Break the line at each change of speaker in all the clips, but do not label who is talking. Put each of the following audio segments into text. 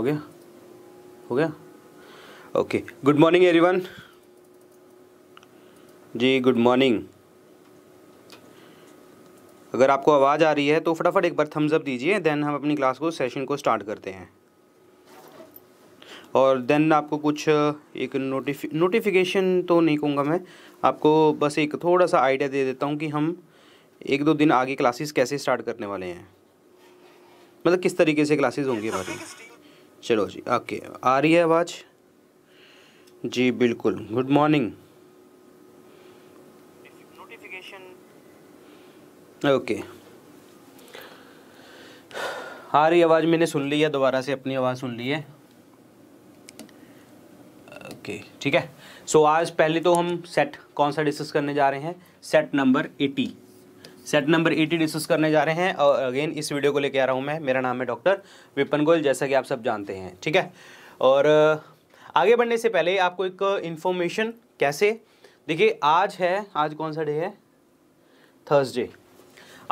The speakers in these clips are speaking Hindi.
हो गया हो गया ओके गुड मॉर्निंग एवरीवन जी गुड मॉर्निंग अगर आपको आवाज़ आ रही है तो फटाफट एक बार थम्स अप दीजिए देन हम अपनी क्लास को सेशन को स्टार्ट करते हैं और देन आपको कुछ uh, एक नोटिफि नोटिफिकेशन तो नहीं कहूँगा मैं आपको बस एक थोड़ा सा आइडिया दे देता हूँ कि हम एक दो दिन आगे क्लासेस कैसे स्टार्ट करने वाले हैं मतलब किस तरीके से क्लासेस होंगी हमारी चलो जी ओके आ रही है आवाज़ जी बिल्कुल गुड मॉर्निंग ओके आ रही आवाज़ मैंने सुन ली है दोबारा से अपनी आवाज़ सुन ली है ओके ठीक है सो so, आज पहले तो हम सेट कौन सा डिस्कस करने जा रहे हैं set number eighty set number eighty discuss करने जा रहे हैं और अगेन इस वीडियो को लेकर आ रहा हूँ मैं मेरा नाम है डॉक्टर विपन गोयल जैसा कि आप सब जानते हैं ठीक है और आगे बढ़ने से पहले आपको एक इन्फॉर्मेशन कैसे देखिए आज है आज कौन सा डे है थर्सडे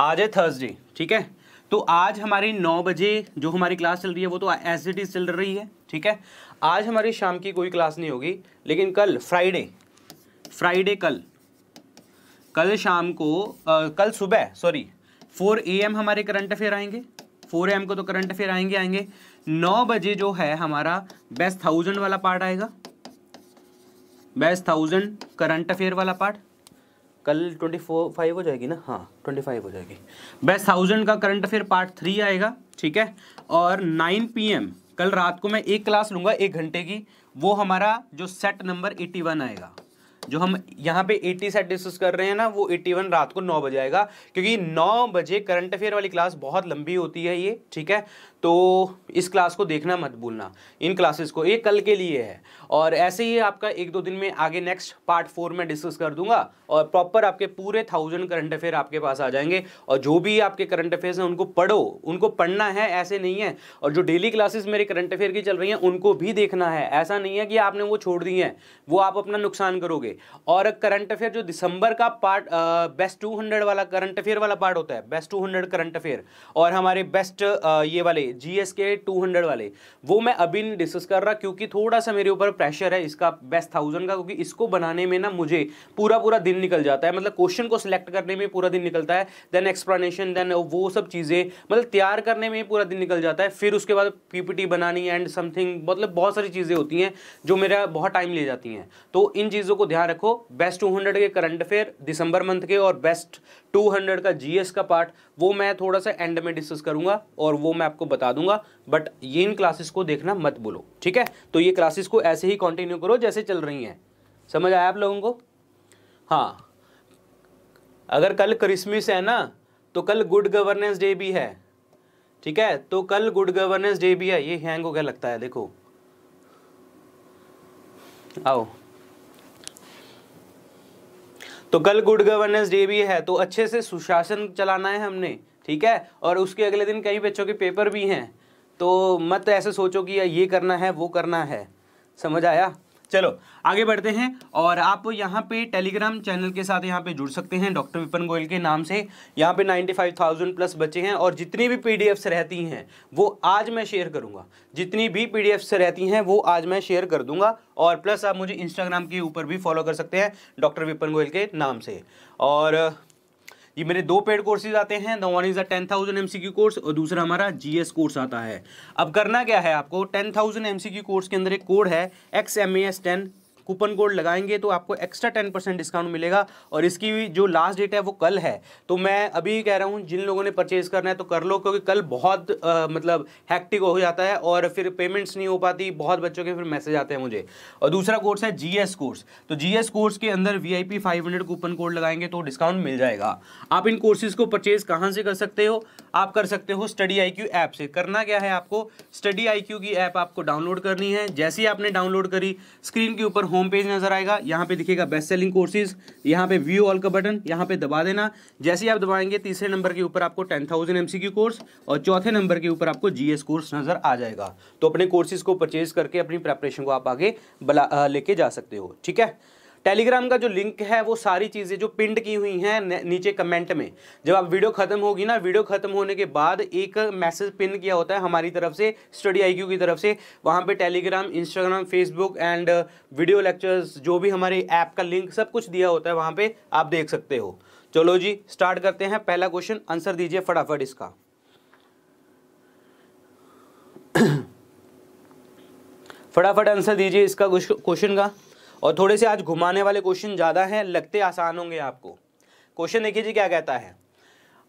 आज है थर्सडे ठीक है तो आज हमारी नौ बजे जो हमारी क्लास चल रही है वो तो एस इट इज़ चल रही है ठीक है आज हमारी शाम की कोई क्लास नहीं होगी लेकिन कल फ्राइडे फ्राइडे कल कल शाम को आ, कल सुबह सॉरी फोर ए एम हमारे करंट अफेयर आएंगे फोर एम को तो करंट अफेयर आएंगे आएंगे नौ बजे जो है हमारा बेस्ट थाउजेंड वाला पार्ट आएगा बेस्ट थाउजेंड करंट अफेयर वाला पार्ट कल ट्वेंटी फोर फाइव हो जाएगी ना हाँ ट्वेंटी फाइव हो जाएगी बेस्ट थाउजेंड का करंट अफेयर पार्ट थ्री आएगा ठीक है और नाइन पी एम कल रात को मैं एक क्लास लूँगा एक घंटे की वो हमारा जो सेट नंबर एटी वन आएगा जो हम यहाँ पे 80 सेट डिस्कस कर रहे हैं ना वो 81 रात को 9 बजे आएगा क्योंकि 9 बजे करंट अफेयर वाली क्लास बहुत लंबी होती है ये ठीक है तो इस क्लास को देखना मत भूलना इन क्लासेस को ये कल के लिए है और ऐसे ही आपका एक दो दिन में आगे नेक्स्ट पार्ट फोर में डिस्कस कर दूंगा और प्रॉपर आपके पूरे थाउजेंड करंट अफेयर आपके पास आ जाएंगे और जो भी आपके करंट अफेयर्स हैं उनको पढ़ो उनको पढ़ना है ऐसे नहीं है और जो डेली क्लासेस मेरे करंट अफेयर की चल रही हैं उनको भी देखना है ऐसा नहीं है कि आपने वो छोड़ दी हैं वो आप अपना नुकसान करोगे और करंट अफेयर जो दिसंबर का पार्ट बेस्ट टू वाला करंट अफेयर वाला पार्ट होता है बेस्ट टू करंट अफेयर और हमारे बेस्ट ये वाले वाले जीएस के टू हंड्रेड वाले वो मैं अभी नहीं डिस्कस कर रहा क्योंकि थोड़ा सा मेरे ऊपर प्रेशर है इसका बेस्ट थाउजेंड का क्योंकि इसको बनाने में ना मुझे पूरा पूरा दिन निकल जाता है मतलब क्वेश्चन को सिलेक्ट करने में पूरा दिन निकलता है देन एक्सप्लेनेशन देन वो सब चीज़ें मतलब तैयार करने में पूरा दिन निकल जाता है फिर उसके बाद पी बनानी एंड समथिंग मतलब बहुत सारी चीज़ें होती हैं जो मेरा बहुत टाइम ले जाती हैं तो इन चीज़ों को ध्यान रखो बेस्ट टू के करंट अफेयर दिसंबर मंथ के और बेस्ट 200 का जीएस का पार्ट वो मैं थोड़ा सा एंड में डिस्कस करूंगा और वो मैं आपको बता दूंगा बट ये इन क्लासेस को देखना मत बोलो ठीक है तो ये क्लासेस को ऐसे ही कंटिन्यू करो जैसे चल रही हैं समझ आया आप लोगों को हाँ अगर कल क्रिसमस है ना तो कल गुड गवर्नेंस डे भी है ठीक है तो कल गुड गवर्नेंस डे भी है ये हैंग हो गया लगता है देखो आओ तो कल गुड गवर्नेंस डे भी है तो अच्छे से सुशासन चलाना है हमने ठीक है और उसके अगले दिन कई बच्चों के पेपर भी हैं तो मत ऐसे सोचो कि ये करना है वो करना है समझ आया चलो आगे बढ़ते हैं और आप यहाँ पे टेलीग्राम चैनल के साथ यहाँ पे जुड़ सकते हैं डॉक्टर विपन गोयल के नाम से यहाँ पे 95,000 प्लस बच्चे हैं और जितनी भी पीडीएफ्स रहती हैं वो आज मैं शेयर करूँगा जितनी भी पीडीएफ्स रहती हैं वो आज मैं शेयर कर दूँगा और प्लस आप मुझे इंस्टाग्राम के ऊपर भी फॉलो कर सकते हैं डॉक्टर विपन गोयल के नाम से और ये मेरे दो पेड कोर्सेज आते हैं the one is a ten thousand M course और दूसरा हमारा जी कोर्स आता है अब करना क्या है आपको टेन थाउजेंड एम कोर्स के अंदर एक कोड है X M A S ten coupon code लगाएंगे तो आपको एक्स्ट्रा टेन परसेंट डिस्काउंट मिलेगा और इसकी जो लास्ट डेट है वो कल है तो मैं अभी कह रहा हूँ जिन लोगों ने परचेज़ करना है तो कर लो क्योंकि कल बहुत आ, मतलब हैक्टिक हो जाता है और फिर पेमेंट्स नहीं हो पाती बहुत बच्चों के फिर मैसेज आते हैं मुझे और दूसरा कोर्स है जी कोर्स तो जी कोर्स के अंदर V I P coupon code लगाएंगे तो डिस्काउंट मिल जाएगा आप इन कोर्सेज को परचेज़ कहाँ से कर सकते हो आप कर सकते हो स्टडी आई ऐप से करना क्या है आपको स्टडी आई की ऐप आपको डाउनलोड करनी है जैसे ही आपने डाउनलोड करी स्क्रीन के ऊपर हो होम पेज नजर आएगा यहाँ पे दिखेगा बेस्ट सेलिंग कोर्सेज यहाँ पे व्यू ऑल का बटन यहाँ पे दबा देना जैसे ही आप दबाएंगे तीसरे नंबर के ऊपर आपको टेन थाउजेंड एमसीक्यू कोर्स और चौथे नंबर के ऊपर आपको जीएस कोर्स नजर आ जाएगा तो अपने कोर्सेज को परचेज करके अपनी प्रेपरेशन को आप आगे लेके जा सकते हो ठीक है टेलीग्राम का जो लिंक है वो सारी चीज़ें जो पिंड की हुई हैं नीचे कमेंट में जब आप वीडियो खत्म होगी ना वीडियो खत्म होने के बाद एक मैसेज पिन किया होता है हमारी तरफ से स्टडी आई की तरफ से वहाँ पर Telegram Instagram Facebook and video lectures जो भी हमारे ऐप का लिंक सब कुछ दिया होता है वहाँ पर आप देख सकते हो चलो जी स्टार्ट करते हैं पहला क्वेश्चन आंसर दीजिए फटाफट इसका फटाफट आंसर दीजिए इसका क्वेश्चन का और थोड़े से आज घुमाने वाले क्वेश्चन ज़्यादा हैं लगते आसान होंगे आपको क्वेश्चन देखिए जी क्या कहता है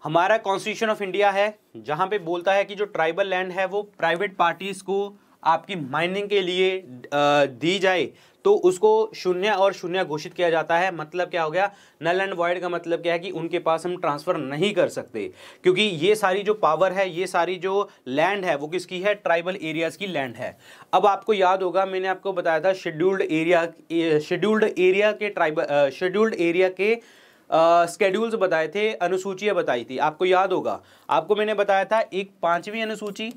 हमारा कॉन्स्टिट्यूशन ऑफ इंडिया है जहाँ पे बोलता है कि जो ट्राइबल लैंड है वो प्राइवेट पार्टीज़ को आपकी माइनिंग के लिए दी जाए तो उसको शून्य और शून्य घोषित किया जाता है मतलब क्या हो गया नल एंड वॉइड का मतलब क्या है कि उनके पास हम ट्रांसफ़र नहीं कर सकते क्योंकि ये सारी जो पावर है ये सारी जो लैंड है वो किसकी है ट्राइबल एरियाज़ की लैंड है अब आपको याद होगा मैंने आपको बताया था शेड्यूल्ड एरिया शेड्यूल्ड एरिया के ट्राइबल शेड्यूल्ड एरिया के स्केड्यूल्स uh, बताए थे अनुसूचियाँ बताई थी आपको याद होगा आपको मैंने बताया था एक पाँचवीं अनुसूची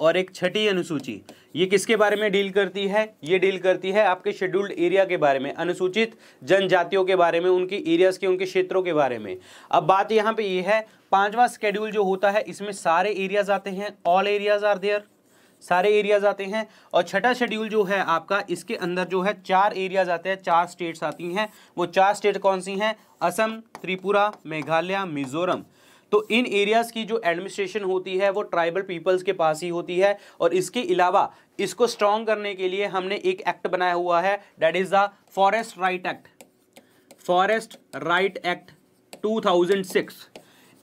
और एक छठी अनुसूची ये किसके बारे में डील करती है ये डील करती है आपके शेड्यूल्ड एरिया के बारे में अनुसूचित जनजातियों के बारे में उनकी एरियाज के उनके क्षेत्रों के बारे में अब बात यहाँ पे ये है पांचवा स्केड्यूल जो होता है इसमें सारे एरियाज आते हैं ऑल एरियाज आर देयर सारे एरियाज आते हैं और छठा शेड्यूल जो है आपका इसके अंदर जो है चार एरियाज आते हैं चार स्टेट्स आती हैं वो चार स्टेट कौन सी हैं असम त्रिपुरा मेघालय मिजोरम तो इन एरियाज़ की जो एडमिनिस्ट्रेशन होती है वो ट्राइबल पीपल्स के पास ही होती है और इसके अलावा इसको स्ट्रॉन्ग करने के लिए हमने एक एक्ट बनाया हुआ है that is the forest right act forest right act 2006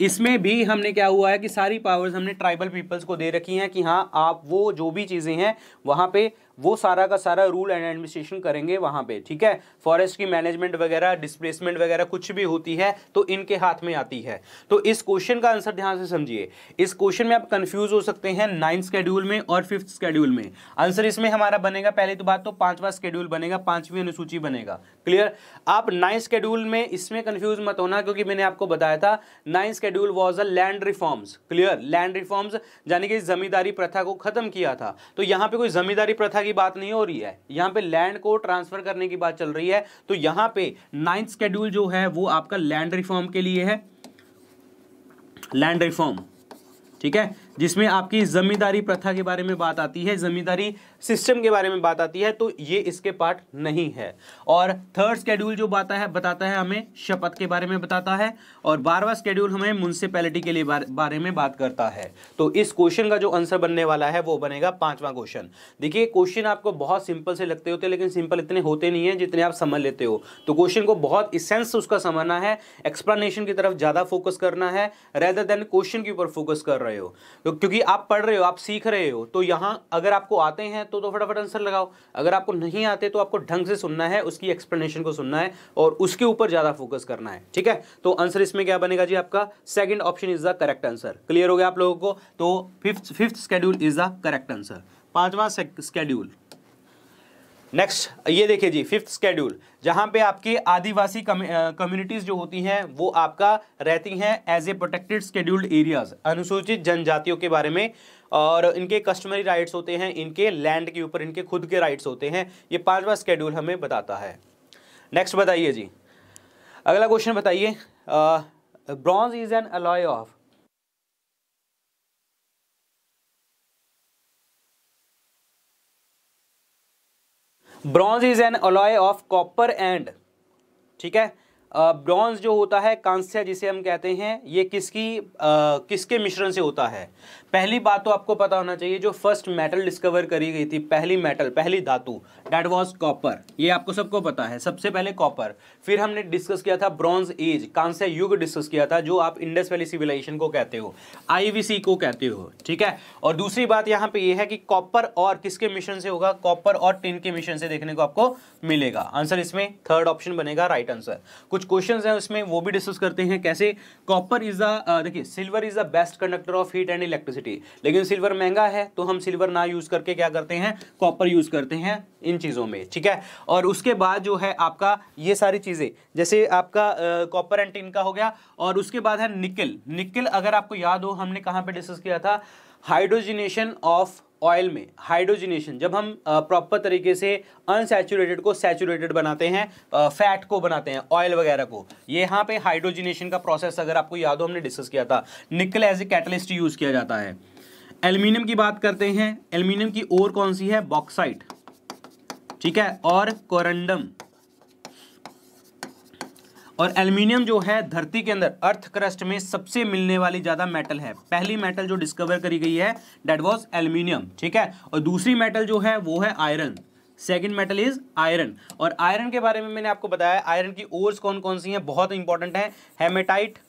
इसमें भी हमने क्या हुआ है कि सारी पावर्स हमने ट्राइबल पीपल्स को दे रखी हैं कि हाँ आप वो जो भी चीज़ें हैं वहाँ पर वो सारा का सारा रूल एंड एडमिनिस्ट्रेशन करेंगे वहां पे ठीक है फॉरेस्ट की मैनेजमेंट वगैरह डिस्प्लेसमेंट वगैरह कुछ भी होती है तो इनके हाथ में आती है तो इस क्वेश्चन का आंसर ध्यान से समझिए इस क्वेश्चन में आप कंफ्यूज हो सकते हैं नाइन्थ स्केड्यूल में और फिफ्थ स्केड्यूल में आंसर इसमें हमारा बनेगा पहले तो बात तो पांचवा स्केड्यूल बनेगा पांचवी अनुसूची बनेगा क्लियर आप नाइन्थ स्केड्यूल में इसमें कंफ्यूज मत होना क्योंकि मैंने आपको बताया था ninth schedule was a land reforms clear land reforms यानी कि जमींदारी प्रथा को खत्म किया था तो यहाँ पे कोई जमींदारी प्रथा की बात नहीं हो रही है यहाँ पे लैंड को ट्रांसफर करने की बात चल रही है तो यहाँ पे नाइन्थ स्केड्यूल जो है वो आपका लैंड रिफॉर्म के लिए है लैंड रिफॉर्म ठीक है जिसमें आपकी जमींदारी प्रथा के बारे में बात आती है जमींदारी सिस्टम के बारे में बात आती है तो ये इसके पार्ट नहीं है और थर्ड स्केड्यूल जो बात है बताता है हमें शपथ के बारे में बताता है और बारहवा स्केड्यूल हमें म्यूनसिपैलिटी के लिए बारे में बात करता है तो इस क्वेश्चन का जो आंसर बनने वाला है वो बनेगा पांचवा क्वेश्चन देखिए क्वेश्चन आपको बहुत सिंपल से लगते होते लेकिन सिंपल इतने होते नहीं है जितने आप समझ लेते हो तो क्वेश्चन को बहुत इसेंस उसका समझना है एक्सप्लेनेशन की तरफ ज़्यादा फोकस करना है रेदर देन क्वेश्चन के ऊपर फोकस कर रहे हो तो क्योंकि आप पढ़ रहे हो आप सीख रहे हो तो यहाँ अगर आपको आते हैं तो तो फटाफट आंसर लगाओ अगर आपको नहीं आते तो आपको ढंग से सुनना है उसकी एक्सप्लेनेशन को सुनना है और उसके ऊपर ज़्यादा फोकस करना है ठीक है तो आंसर इसमें क्या बनेगा जी आपका second option is the correct answer clear हो गया आप लोगों को तो fifth fifth schedule is the correct answer पाँचवा स्केड्यूल नेक्स्ट ये देखिए जी फिफ्थ स्केड्यूल जहाँ पे आपके आदिवासी कम्युनिटीज़ जो होती हैं वो आपका रहती हैं as a protected scheduled areas अनुसूचित जनजातियों के बारे में और इनके कस्टमरी राइट्स होते हैं इनके लैंड के ऊपर इनके खुद के राइट्स होते हैं ये पांचवा स्केड्यूल हमें बताता है नेक्स्ट बताइए जी अगला क्वेश्चन बताइए bronze is an alloy of bronze is an alloy of copper and ठीक है ब्रॉन्ज uh, जो होता है कांस्य जिसे हम कहते हैं ये किसकी uh, किसके मिश्रण से होता है पहली बात तो आपको पता होना चाहिए जो फर्स्ट मेटल डिस्कवर करी गई थी पहली मेटल पहली धातु डेट वॉज कॉपर ये आपको सबको पता है सबसे पहले कॉपर फिर हमने डिस्कस किया था ब्रॉन्ज एज कांस्य युग डिस्कस किया था जो आप इंडस वैली सिविलाइजेशन को कहते हो आईवीसी को कहते हो ठीक है और दूसरी बात यहाँ पे ये यह है कि कॉपर और किसके मिशन से होगा कॉपर और टिन के मिशन से देखने को आपको मिलेगा आंसर इसमें थर्ड ऑप्शन बनेगा राइट आंसर कुछ क्वेश्चन है उसमें वो भी डिस्कस करते हैं कैसे कॉपर इज द देखिए silver is the best conductor of heat and electricity quantity लेकिन सिल्वर महंगा है तो हम सिल्वर ना यूज़ करके क्या करते हैं कॉपर यूज़ करते हैं इन चीज़ों में ठीक है और उसके बाद जो है आपका ये सारी चीज़ें जैसे आपका कॉपर एंड टिन का हो गया और उसके बाद है निकल निकल अगर आपको याद हो हमने कहां पर डिस्कस किया था हाइड्रोजिनेशन ऑफ ऑयल में हाइड्रोजिनेशन जब हम प्रॉपर तरीके से अनसेचुरेटेड को सैचुरेटेड बनाते हैं फैट को बनाते हैं ऑयल वगैरह को ये यहाँ पे हाइड्रोजिनेशन का प्रोसेस अगर आपको याद हो हमने डिस्कस किया था निकल एज ए कैटलिस्ट यूज़ किया जाता है एल्यूमिनियम की बात करते हैं एल्यूमिनियम की और कौन सी है बॉक्साइट ठीक है और कोरंडम और एल्यूमिनियम जो है धरती के अंदर अर्थ क्रस्ट में सबसे मिलने वाली ज़्यादा मेटल है पहली मेटल जो डिस्कवर करी गई है डेट वॉज एल्यूमिनियम ठीक है और दूसरी मेटल जो है वो है iron second metal is iron और आयरन के बारे में मैंने आपको बताया आयरन की ओर्स कौन कौन सी हैं बहुत इंपॉर्टेंट है हेमेटाइट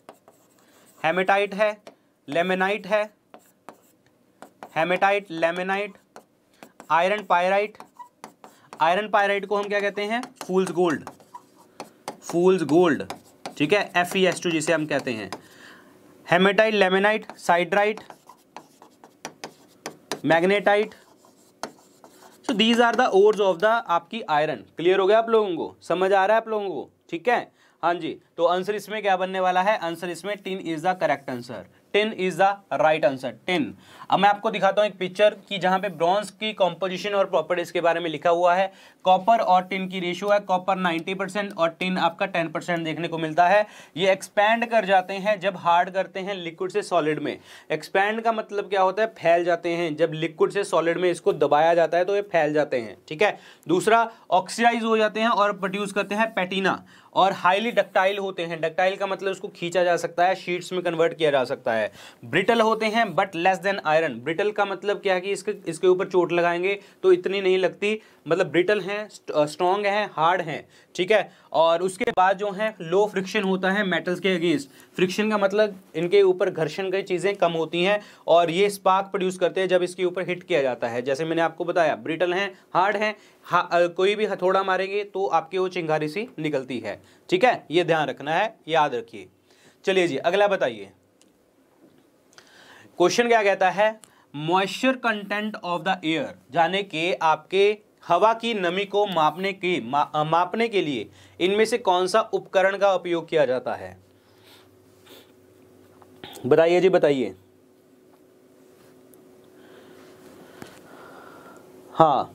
हेमेटाइट है लेमेनाइट है hematite limonite iron pyrite iron pyrite को हम क्या कहते हैं फूल्स गोल्ड फूल्स गोल्ड ठीक है एफ ई एस टू जिसे हम कहते हैं hematite limonite siderite magnetite so these are the ores of the आपकी आयरन क्लियर हो गया आप लोगों को समझ आ रहा है आप लोगों को ठीक है हाँ जी तो आंसर इसमें क्या बनने वाला है आंसर इसमें tin is the correct answer tin is the right answer tin अब मैं आपको दिखाता हूँ एक पिक्चर कि जहाँ पे ब्रॉन्ज की कॉम्पोजिशन और प्रॉपर्टीज के बारे में लिखा हुआ है कॉपर और टिन की रेशियो है कॉपर 90 परसेंट और टिन आपका 10 परसेंट देखने को मिलता है ये एक्सपैंड कर जाते हैं जब हार्ड करते हैं लिक्विड से सॉलिड में एक्सपैंड का मतलब क्या होता है फैल जाते हैं जब लिक्विड से सॉलिड में इसको दबाया जाता है तो ये फैल जाते हैं ठीक है दूसरा ऑक्सीडाइज हो जाते हैं और प्रोड्यूस करते हैं पैटीना और हाईली डक्टाइल होते हैं डक्टाइल का मतलब उसको खींचा जा सकता है शीट्स में कन्वर्ट किया जा सकता है ब्रिटल होते हैं but less than iron brittle का मतलब क्या है कि इसके इसके ऊपर चोट लगाएंगे तो इतनी नहीं लगती मतलब ब्रिटल हैं स्ट्रॉन्ग हैं हार्ड हैं ठीक है और उसके बाद जो है लो फ्रिक्शन होता है मेटल्स के अगेंस्ट फ्रिक्शन का मतलब इनके ऊपर घर्षण की चीज़ें कम होती हैं और ये स्पार्क प्रोड्यूस करते हैं जब इसके ऊपर हिट किया जाता है जैसे मैंने आपको बताया ब्रिटल हैं हार्ड हैं हा, कोई भी हथौड़ा मारेंगे तो आपकी वो चिंगारी सी निकलती है ठीक है ये ध्यान रखना है याद रखिए चलिए जी अगला बताइए क्वेश्चन क्या कहता है moisture content of the air जाने के आपके हवा की नमी को मापने की मा, मापने के लिए इनमें से कौन सा उपकरण का उपयोग किया जाता है बताइए जी बताइए हाँ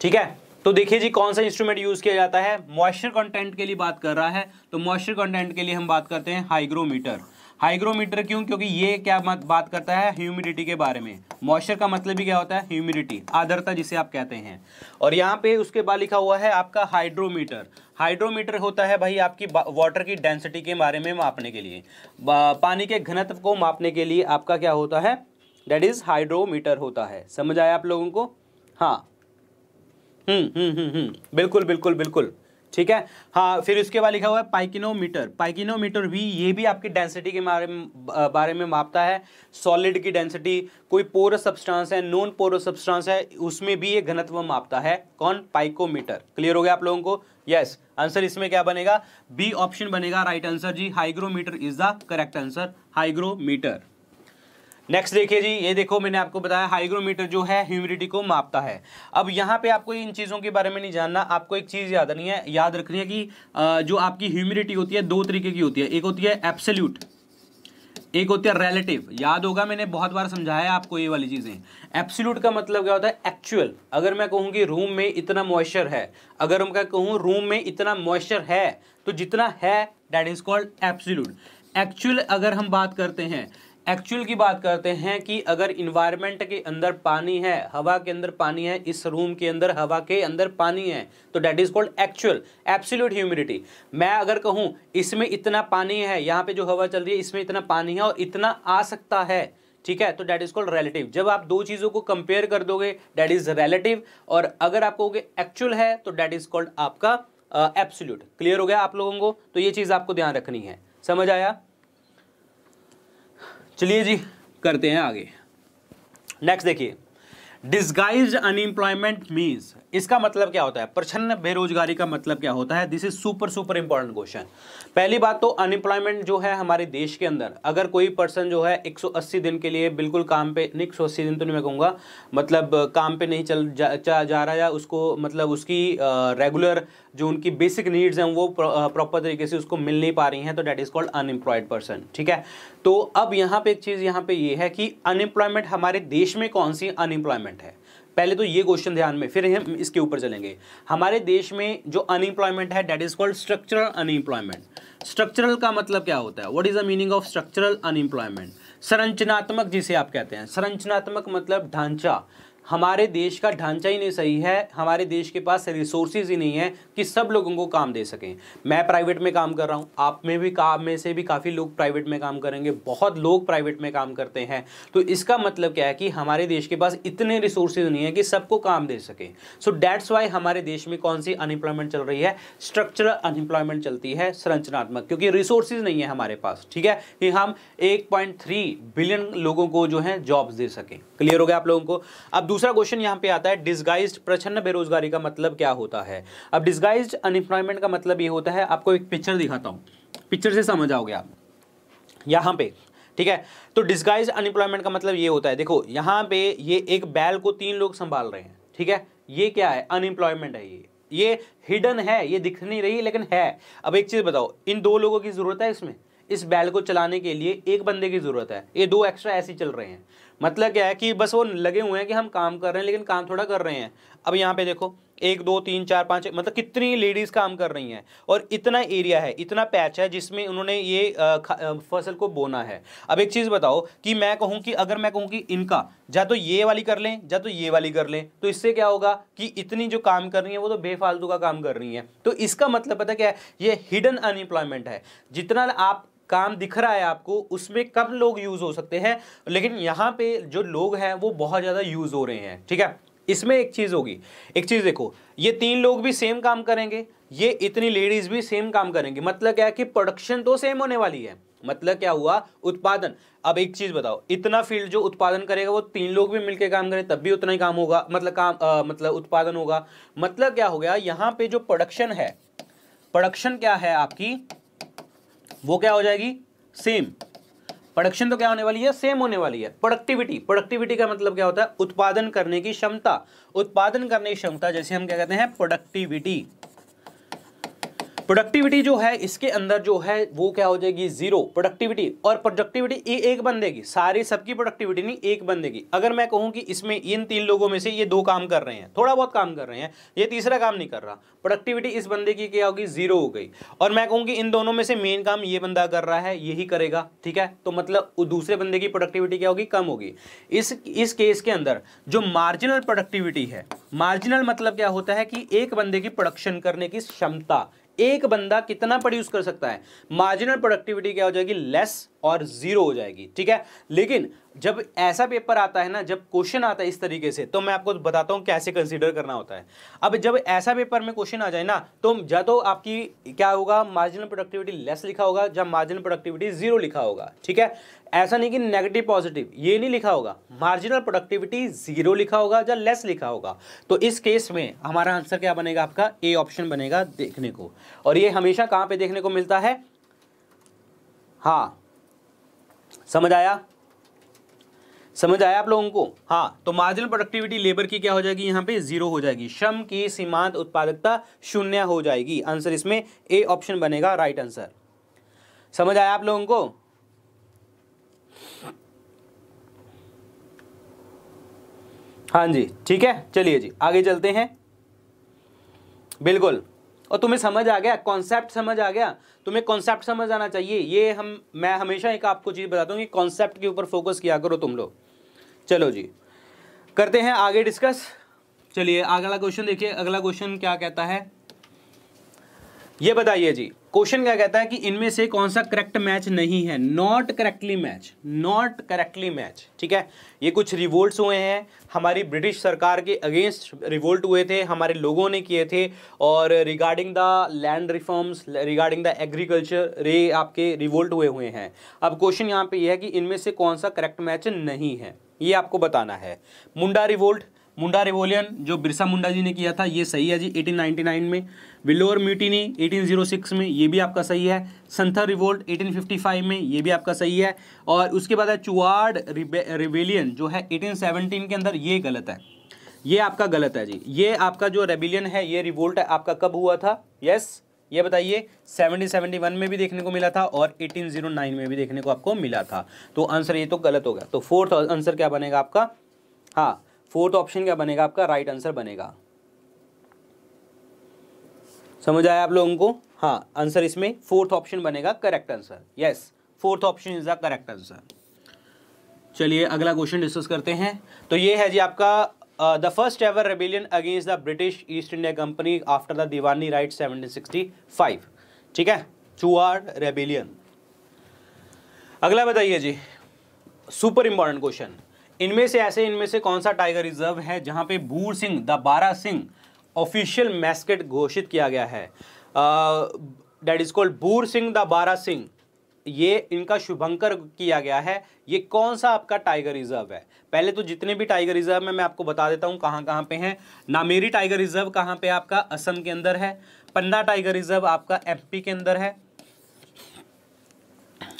ठीक है तो देखिए जी कौन सा इंस्ट्रूमेंट यूज़ किया जाता है मॉइस्चर कंटेंट के लिए बात कर रहा है तो मॉइस्चर कंटेंट के लिए हम बात करते हैं हाइग्रोमीटर हाइग्रोमीटर क्यों क्योंकि ये क्या बात करता है ह्यूमिडिटी के बारे में मॉइस्चर का मतलब भी क्या होता है ह्यूमिडिटी आदरता जिसे आप कहते हैं और यहाँ पे उसके बाद लिखा हुआ है आपका हाइड्रोमीटर हाइड्रोमीटर होता है भाई आपकी वाटर की डेंसिटी के बारे में मापने के लिए पानी के घनत्व को मापने के लिए आपका क्या होता है डेट इज़ हाइड्रोमीटर होता है समझ आया आप लोगों को हाँ हम्म हम्म हम्म, हम्म। बिल्कुल बिल्कुल बिल्कुल ठीक है हाँ फिर उसके बाद लिखा हुआ है पाइकिनोमीटर पाइकिनोमीटर भी ये भी आपकी डेंसिटी के बारे बारे में मापता है सॉलिड की डेंसिटी कोई पोरस सब्सटेंस है नॉन पोरस सब्सटेंस है उसमें भी ये घनत्व मापता है कौन पाइकोमीटर क्लियर हो गया आप लोगों को यस yes. आंसर इसमें क्या बनेगा बी ऑप्शन बनेगा राइट आंसर जी hygrometer is the correct answer hygrometer next देखिए जी ये देखो मैंने आपको बताया हाइग्रोमीटर जो है ह्यूमिडिटी को मापता है अब यहाँ पे आपको इन चीज़ों के बारे में नहीं जानना आपको एक चीज़ याद नहीं है याद रखनी है कि जो आपकी ह्यूमिडिटी होती है दो तरीके की होती है एक होती है एप्सल्यूट एक होती है रिलेटिव याद होगा मैंने बहुत बार समझाया आपको ये वाली चीज़ें एप्सल्यूट का मतलब क्या होता है एक्चुअल अगर मैं कहूँ कि रूम में इतना मॉइस्चर है अगर मैं कहूँ रूम में इतना मॉइस्चर है तो जितना है that is called absolute actual अगर हम बात करते हैं एक्चुअल की बात करते हैं कि अगर इन्वायरमेंट के अंदर पानी है हवा के अंदर पानी है इस रूम के अंदर हवा के अंदर पानी है तो that is called actual absolute humidity मैं अगर कहूँ इसमें इतना पानी है यहाँ पे जो हवा चल रही है इसमें इतना पानी है और इतना आ सकता है ठीक है तो डैट इज कॉल्ड रेलेटिव जब आप दो चीज़ों को कंपेयर कर दोगे डैट इज रेलेटिव और अगर आप कहोगे एक्चुअल है तो डैट इज कॉल्ड आपका एप्सोल्यूट uh, क्लियर हो गया आप लोगों को तो ये चीज़ आपको ध्यान रखनी है समझ आया चलिए जी करते हैं आगे नेक्स्ट देखिए डिस्गाइज अनएम्प्लॉयमेंट मीन्स इसका मतलब क्या होता है प्रछन्न बेरोजगारी का मतलब क्या होता है this is super super important question पहली बात तो अनएम्प्लॉयमेंट जो है हमारे देश के अंदर अगर कोई पर्सन जो है 180 दिन के लिए बिल्कुल काम पे नहीं एक दिन तो नहीं मैं कहूँगा मतलब काम पे नहीं चल जा, जा, जा रहा या उसको मतलब उसकी रेगुलर जो उनकी बेसिक नीड्स हैं वो प्रॉपर तरीके से उसको मिल नहीं पा रही हैं तो that is called unemployed person ठीक है तो अब यहाँ पे एक चीज़ यहाँ पे ये यह है कि अनएम्प्लॉयमेंट हमारे देश में कौन सी अनएम्प्लॉयमेंट है पहले तो ये क्वेश्चन ध्यान में फिर हम इसके ऊपर चलेंगे हमारे देश में जो अनएम्प्लॉयमेंट है that is called structural unemployment structural का मतलब क्या होता है what is the meaning of structural unemployment संरचनात्मक जिसे आप कहते हैं संरचनात्मक मतलब ढांचा हमारे देश का ढांचा ही नहीं सही है हमारे देश के पास रिसोर्सेज ही नहीं है कि सब लोगों को काम दे सकें मैं प्राइवेट में काम कर रहा हूँ आप में भी काम में से भी काफ़ी लोग प्राइवेट में काम करेंगे बहुत लोग प्राइवेट में काम करते हैं तो इसका मतलब क्या है कि हमारे देश के पास इतने रिसोर्सेज नहीं है कि सबको काम दे सकें सो डैट्स वाई हमारे देश में कौन सी अनएम्प्लॉयमेंट चल रही है स्ट्रक्चरल अनएम्प्लॉयमेंट चलती है संरचनात्मक क्योंकि रिसोर्सेज नहीं है हमारे पास ठीक है कि हम एक बिलियन लोगों को जो है जॉब्स दे सकें क्लियर हो गया आप लोगों को अब दूसरा क्वेश्चन यहाँ पे आता है डिस्गाइज प्रचन्न बेरोजगारी का मतलब क्या होता है अब डिस्गाइज अनएम्प्लॉयमेंट का मतलब ये होता है आपको एक पिक्चर दिखाता हूँ पिक्चर से समझ आओगे आप यहाँ पे ठीक है तो डिस्गाइज अनएम्प्लॉयमेंट का मतलब ये होता है देखो यहाँ पे ये एक बैल को तीन लोग संभाल रहे हैं ठीक है ये क्या है अनएम्प्लॉयमेंट है ये ये हिडन है ये दिख नहीं रही लेकिन है अब एक चीज़ बताओ इन दो लोगों की ज़रूरत है इसमें इस बैल को चलाने के लिए एक बंदे की ज़रूरत है ये दो एक्स्ट्रा ऐसे चल रहे हैं मतलब क्या है कि बस वो लगे हुए हैं कि हम काम कर रहे हैं लेकिन काम थोड़ा कर रहे हैं अब यहाँ पे देखो एक दो तीन चार पाँच मतलब कितनी लेडीज़ काम कर रही हैं और इतना एरिया है इतना पैच है जिसमें उन्होंने ये फसल को बोना है अब एक चीज़ बताओ कि मैं कहूँ कि अगर मैं कहूँ कि इनका या तो ये वाली कर लें या तो ये वाली कर लें तो इससे क्या होगा कि इतनी जो काम कर रही है वो तो बेफालतू का काम कर रही हैं तो इसका मतलब पता क्या है ये हिडन अनएम्प्लॉयमेंट है जितना आप काम दिख रहा है आपको उसमें कम लोग यूज़ हो सकते हैं लेकिन यहाँ पे जो लोग हैं वो बहुत ज़्यादा यूज़ हो रहे हैं ठीक है इसमें एक चीज़ होगी एक चीज़ देखो ये तीन लोग भी सेम काम करेंगे ये इतनी लेडीज़ भी सेम काम करेंगे मतलब क्या है कि प्रोडक्शन तो सेम होने वाली है मतलब क्या हुआ उत्पादन अब एक चीज़ बताओ इतना फील्ड जो उत्पादन करेगा वो तीन लोग भी मिलकर काम करें तब भी उतना ही काम होगा मतलब काम आ, मतलब उत्पादन होगा मतलब क्या हो गया यहाँ पे जो प्रोडक्शन है प्रोडक्शन क्या है आपकी वो क्या हो जाएगी सेम प्रोडक्शन तो क्या होने वाली है सेम होने वाली है प्रोडक्टिविटी प्रोडक्टिविटी का मतलब क्या होता है उत्पादन करने की क्षमता उत्पादन करने की क्षमता जैसे हम क्या कहते हैं प्रोडक्टिविटी प्रोडक्टिविटी जो है इसके अंदर जो है वो क्या हो जाएगी जीरो प्रोडक्टिविटी और प्रोडक्टिविटी ये एक बंदे की सारी सबकी प्रोडक्टिविटी नहीं एक बंदे की अगर मैं कहूँ कि इसमें इन तीन लोगों में से ये दो काम कर रहे हैं थोड़ा बहुत काम कर रहे हैं ये तीसरा काम नहीं कर रहा प्रोडक्टिविटी इस बंदे की क्या होगी जीरो हो गई और मैं कहूँ कि इन दोनों में से मेन काम ये बंदा कर रहा है यही करेगा ठीक है तो मतलब दूसरे बंदे की प्रोडक्टिविटी क्या होगी कम होगी इस इस केस के अंदर जो मार्जिनल प्रोडक्टिविटी है मार्जिनल मतलब क्या होता है कि एक बंदे की प्रोडक्शन करने की क्षमता एक बंदा कितना प्रोड्यूस कर सकता है मार्जिनल प्रोडक्टिविटी क्या हो जाएगी लेस और ज़ीरो हो जाएगी ठीक है लेकिन जब ऐसा पेपर आता है ना जब क्वेश्चन आता है इस तरीके से तो मैं आपको बताता हूँ कैसे कंसीडर करना होता है अब जब ऐसा पेपर में क्वेश्चन आ जाए ना तो या तो आपकी क्या होगा मार्जिनल प्रोडक्टिविटी लेस लिखा होगा या मार्जिनल प्रोडक्टिविटी जीरो लिखा होगा ठीक है ऐसा नहीं कि नेगेटिव पॉजिटिव ये नहीं लिखा होगा मार्जिनल प्रोडक्टिविटी जीरो लिखा होगा या लेस लिखा होगा तो इस केस में हमारा आंसर क्या बनेगा आपका ए ऑप्शन बनेगा देखने को और ये हमेशा कहाँ पर देखने को मिलता है हाँ समझ आया समझ आया आप लोगों को हाँ तो मार्जिनल प्रोडक्टिविटी लेबर की क्या हो जाएगी यहाँ पे जीरो हो जाएगी श्रम की सीमांत उत्पादकता शून्य हो जाएगी आंसर इसमें ए ऑप्शन बनेगा राइट आंसर समझ आया आप लोगों को हाँ जी ठीक है चलिए जी आगे चलते हैं बिल्कुल और तुम्हें समझ आ गया कॉन्सेप्ट समझ आ गया तुम्हें कॉन्सेप्ट समझ आना चाहिए ये हम मैं हमेशा एक आपको चीज़ बताता हूँ कि कॉन्सेप्ट के ऊपर फोकस किया करो तुम लोग चलो जी करते हैं आगे डिस्कस चलिए अगला क्वेश्चन देखिए अगला क्वेश्चन क्या कहता है ये बताइए जी क्वेश्चन क्या कहता है कि इनमें से कौन सा करेक्ट मैच नहीं है not correctly match not correctly match ठीक है ये कुछ रिवोल्ट्स हुए हैं हमारी ब्रिटिश सरकार के अगेंस्ट रिवोल्ट हुए थे हमारे लोगों ने किए थे और regarding the land reforms regarding the agriculture रे आपके रिवोल्ट हुए हुए हैं अब क्वेश्चन यहाँ पे ये है कि इनमें से कौन सा करेक्ट मैच नहीं है ये आपको बताना है मुंडा रिवोल्ट मुंडा रिवोलियन जो बिरसा मुंडा जी ने किया था ये सही है जी 1899 में विलोर म्यूटिनी 1806 में ये भी आपका सही है संथर रिवोल्ट 1855 में ये भी आपका सही है और उसके बाद है चुआड रिवेलियन जो है 1817 के अंदर ये गलत है ये आपका गलत है जी ये आपका जो रेबिलियन है ये रिवोल्ट है आपका कब हुआ था यस ये बताइए 1771 में भी देखने को मिला था और 1809 में भी देखने को आपको मिला था तो आंसर ये तो गलत हो गया तो फोर्थ आंसर क्या बनेगा आपका हाँ फोर्थ ऑप्शन क्या बनेगा आपका राइट आंसर बनेगा समझ आया आप लोगों को हाँ आंसर इसमें फोर्थ ऑप्शन बनेगा correct answer yes fourth option is the correct answer चलिए अगला क्वेश्चन डिस्कस करते हैं तो ये है जी आपका the first ever rebellion against the British East India Company after the Diwani right five ठीक है चुआर रेबिलियन अगला बताइए जी सुपर इंपॉर्टेंट क्वेश्चन इनमें से ऐसे इनमें से कौन सा टाइगर रिजर्व है जहाँ पे बूर सिंह द बारा सिंह ऑफिशियल मैस्केट घोषित किया गया है that is called Bhoorsingh the Barasingha ये इनका शुभंकर किया गया है ये कौन सा आपका टाइगर रिजर्व है पहले तो जितने भी टाइगर रिजर्व में मैं आपको बता देता हूँ कहाँ कहाँ पे हैं नामेरी टाइगर रिजर्व कहाँ पे आपका असम के अंदर है पन्ना टाइगर रिजर्व आपका एमपी के अंदर है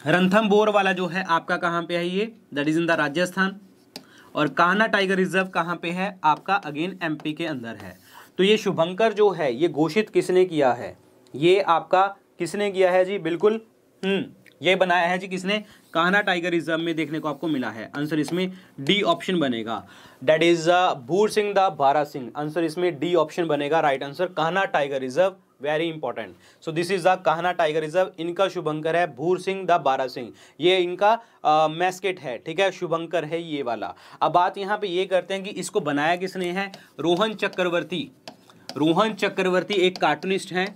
रंथम बोर वाला जो है आपका कहाँ पे है ये that is in the Rajasthan और कान्हा टाइगर रिजर्व कहाँ पे है आपका अगेन एमपी के अंदर है तो ये शुभंकर जो है ये घोषित किसने किया है ये आपका किसने किया है जी बिल्कुल हम्म, ये बनाया है जी किसने कान्हा टाइगर रिजर्व में देखने को आपको मिला है आंसर इसमें डी ऑप्शन बनेगा that is uh, Bhoorsingh the Barasingha answer इसमें डी ऑप्शन बनेगा right answer Kanha tiger reserve very important so this is the Kanha tiger reserve इनका शुभंकर है भूर सिंह द बारा सिंह ये इनका मैस्केट है ठीक है शुभंकर है ये वाला अब बात यहाँ पे ये करते हैं कि इसको बनाया किसने है रोहन चक्रवर्ती रोहन चक्रवर्ती एक कार्टूनिस्ट हैं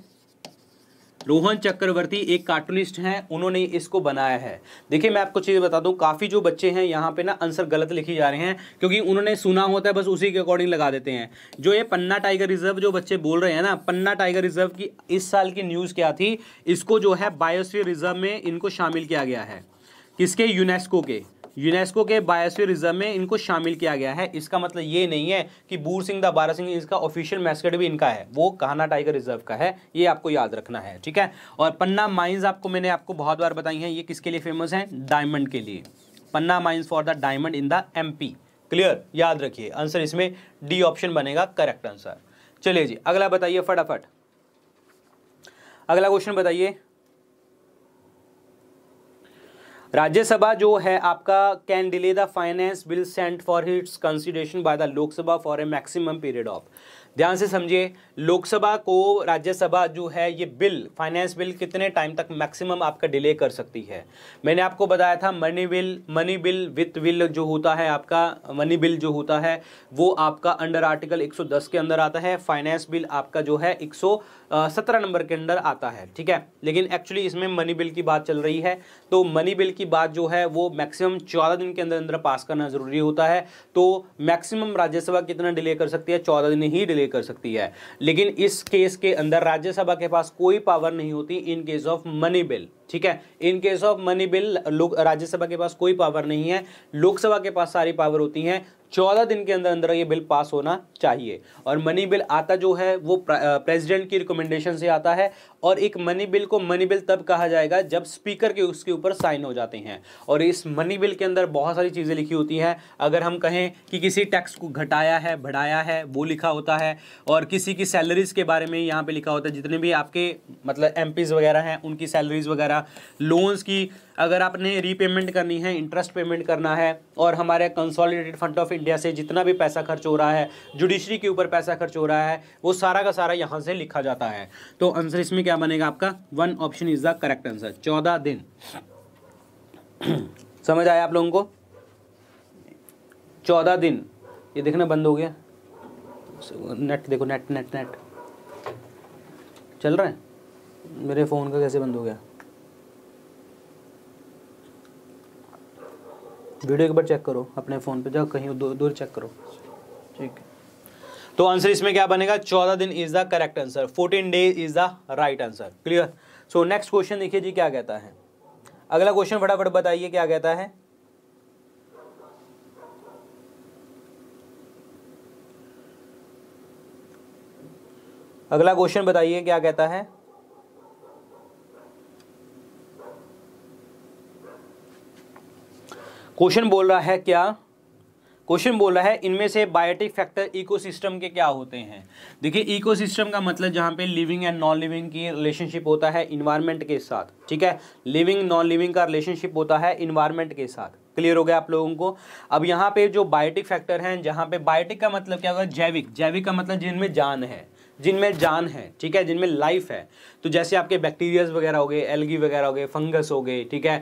रोहन चक्रवर्ती एक कार्टूनिस्ट हैं उन्होंने इसको बनाया है देखिए मैं आपको चीज़ बता दूं काफ़ी जो बच्चे हैं यहाँ पे ना आंसर गलत लिखे जा रहे हैं क्योंकि उन्होंने सुना होता है बस उसी के अकॉर्डिंग लगा देते हैं जो ये पन्ना टाइगर रिजर्व जो बच्चे बोल रहे हैं ना पन्ना टाइगर रिजर्व की इस साल की न्यूज़ क्या थी इसको जो है बायोस्फीयर रिजर्व में इनको शामिल किया गया है किसके यूनेस्को के यूनेस्को के बायोस्फीयर रिजर्व में इनको शामिल किया गया है इसका मतलब ये नहीं है कि बूर सिंह द बारा सिंह इसका ऑफिशियल मैस्कट भी इनका है वो कहना टाइगर रिजर्व का है ये आपको याद रखना है ठीक है और पन्ना माइंस आपको मैंने आपको बहुत बार बताई हैं ये किसके लिए फेमस है डायमंड के लिए Panna mines for the diamond in the M clear याद रखिए आंसर इसमें डी ऑप्शन बनेगा करेक्ट आंसर चलिए जी अगला बताइए फटाफट अगला क्वेश्चन बताइए राज्यसभा जो है आपका can delay the finance bill sent for hits consideration by the Lok Sabha for a maximum period of ध्यान से समझिए लोकसभा को राज्यसभा जो है ये बिल फाइनेंस बिल कितने टाइम तक मैक्सिमम आपका डिले कर सकती है मैंने आपको बताया था money bill money bill with bill जो होता है आपका मनी बिल जो होता है वो आपका अंडर आर्टिकल 110 के अंदर आता है फाइनेंस बिल आपका जो है सत्रह नंबर के अंदर आता है ठीक है लेकिन एक्चुअली इसमें मनी बिल की बात चल रही है तो मनी बिल की बात जो है वो मैक्सिमम चौदह दिन के अंदर अंदर पास करना ज़रूरी होता है तो मैक्सिमम राज्यसभा कितना डिले कर सकती है चौदह दिन ही डिले कर सकती है लेकिन इस केस के अंदर राज्यसभा के पास कोई पावर नहीं होती in case of money bill ठीक है in case of money bill लोक राज्यसभा के पास कोई पावर नहीं है लोकसभा के पास सारी पावर होती हैं चौदह दिन के अंदर अंदर ये बिल पास होना चाहिए और मनी बिल आता जो है वो प्रेसिडेंट की रिकमेंडेशन से आता है और एक मनी बिल को मनी बिल तब कहा जाएगा जब स्पीकर के उसके ऊपर साइन हो जाते हैं और इस मनी बिल के अंदर बहुत सारी चीज़ें लिखी होती हैं अगर हम कहें कि किसी टैक्स को घटाया है बढ़ाया है वो लिखा होता है और किसी की सैलरीज़ के बारे में यहाँ पर लिखा होता है जितने भी आपके मतलब एम वगैरह हैं उनकी सैलरीज़ वगैरह लोन्स की अगर आपने रीपेमेंट करनी है इंटरेस्ट पेमेंट करना है और हमारे कंसोलिडेटेड फंड ऑफ इंडिया से जितना भी पैसा खर्च हो रहा है जुडिशरी के ऊपर पैसा खर्च हो रहा है वो सारा का सारा यहाँ से लिखा जाता है तो आंसर इसमें क्या बनेगा आपका one option is the correct answer चौदह दिन समझ आया आप लोगों को चौदह दिन ये देखना बंद हो गया नेट देखो नेट नेट नेट चल रहा है मेरे फ़ोन का कैसे बंद हो गया वीडियो एक बार चेक करो अपने फ़ोन पे जाओ कहीं दूर दूर चेक करो ठीक है तो आंसर इसमें क्या बनेगा चौदह दिन is the correct answer fourteen day is the right answer clear so next question देखिए जी क्या कहता है अगला क्वेश्चन फटाफट बताइए क्या कहता है अगला क्वेश्चन बताइए क्या कहता है क्वेश्चन बोल रहा है क्या क्वेश्चन बोल रहा है इनमें से बायोटिक फैक्टर इकोसिस्टम के क्या होते हैं देखिए इकोसिस्टम का मतलब जहाँ पे लिविंग एंड नॉन लिविंग की रिलेशनशिप होता है इन्वायरमेंट के साथ ठीक है लिविंग नॉन लिविंग का रिलेशनशिप होता है इन्वायरमेंट के साथ क्लियर हो गया आप लोगों को अब यहाँ पे जो बायोटिक फैक्टर हैं जहाँ पे बायोटिक का मतलब क्या होगा जैविक जैविक का मतलब जिनमें जान है जिनमें जान है ठीक है जिनमें लाइफ है तो जैसे आपके बैक्टीरियाज वगैरह हो गए एलगी वगैरह हो गए फंगस हो गए ठीक है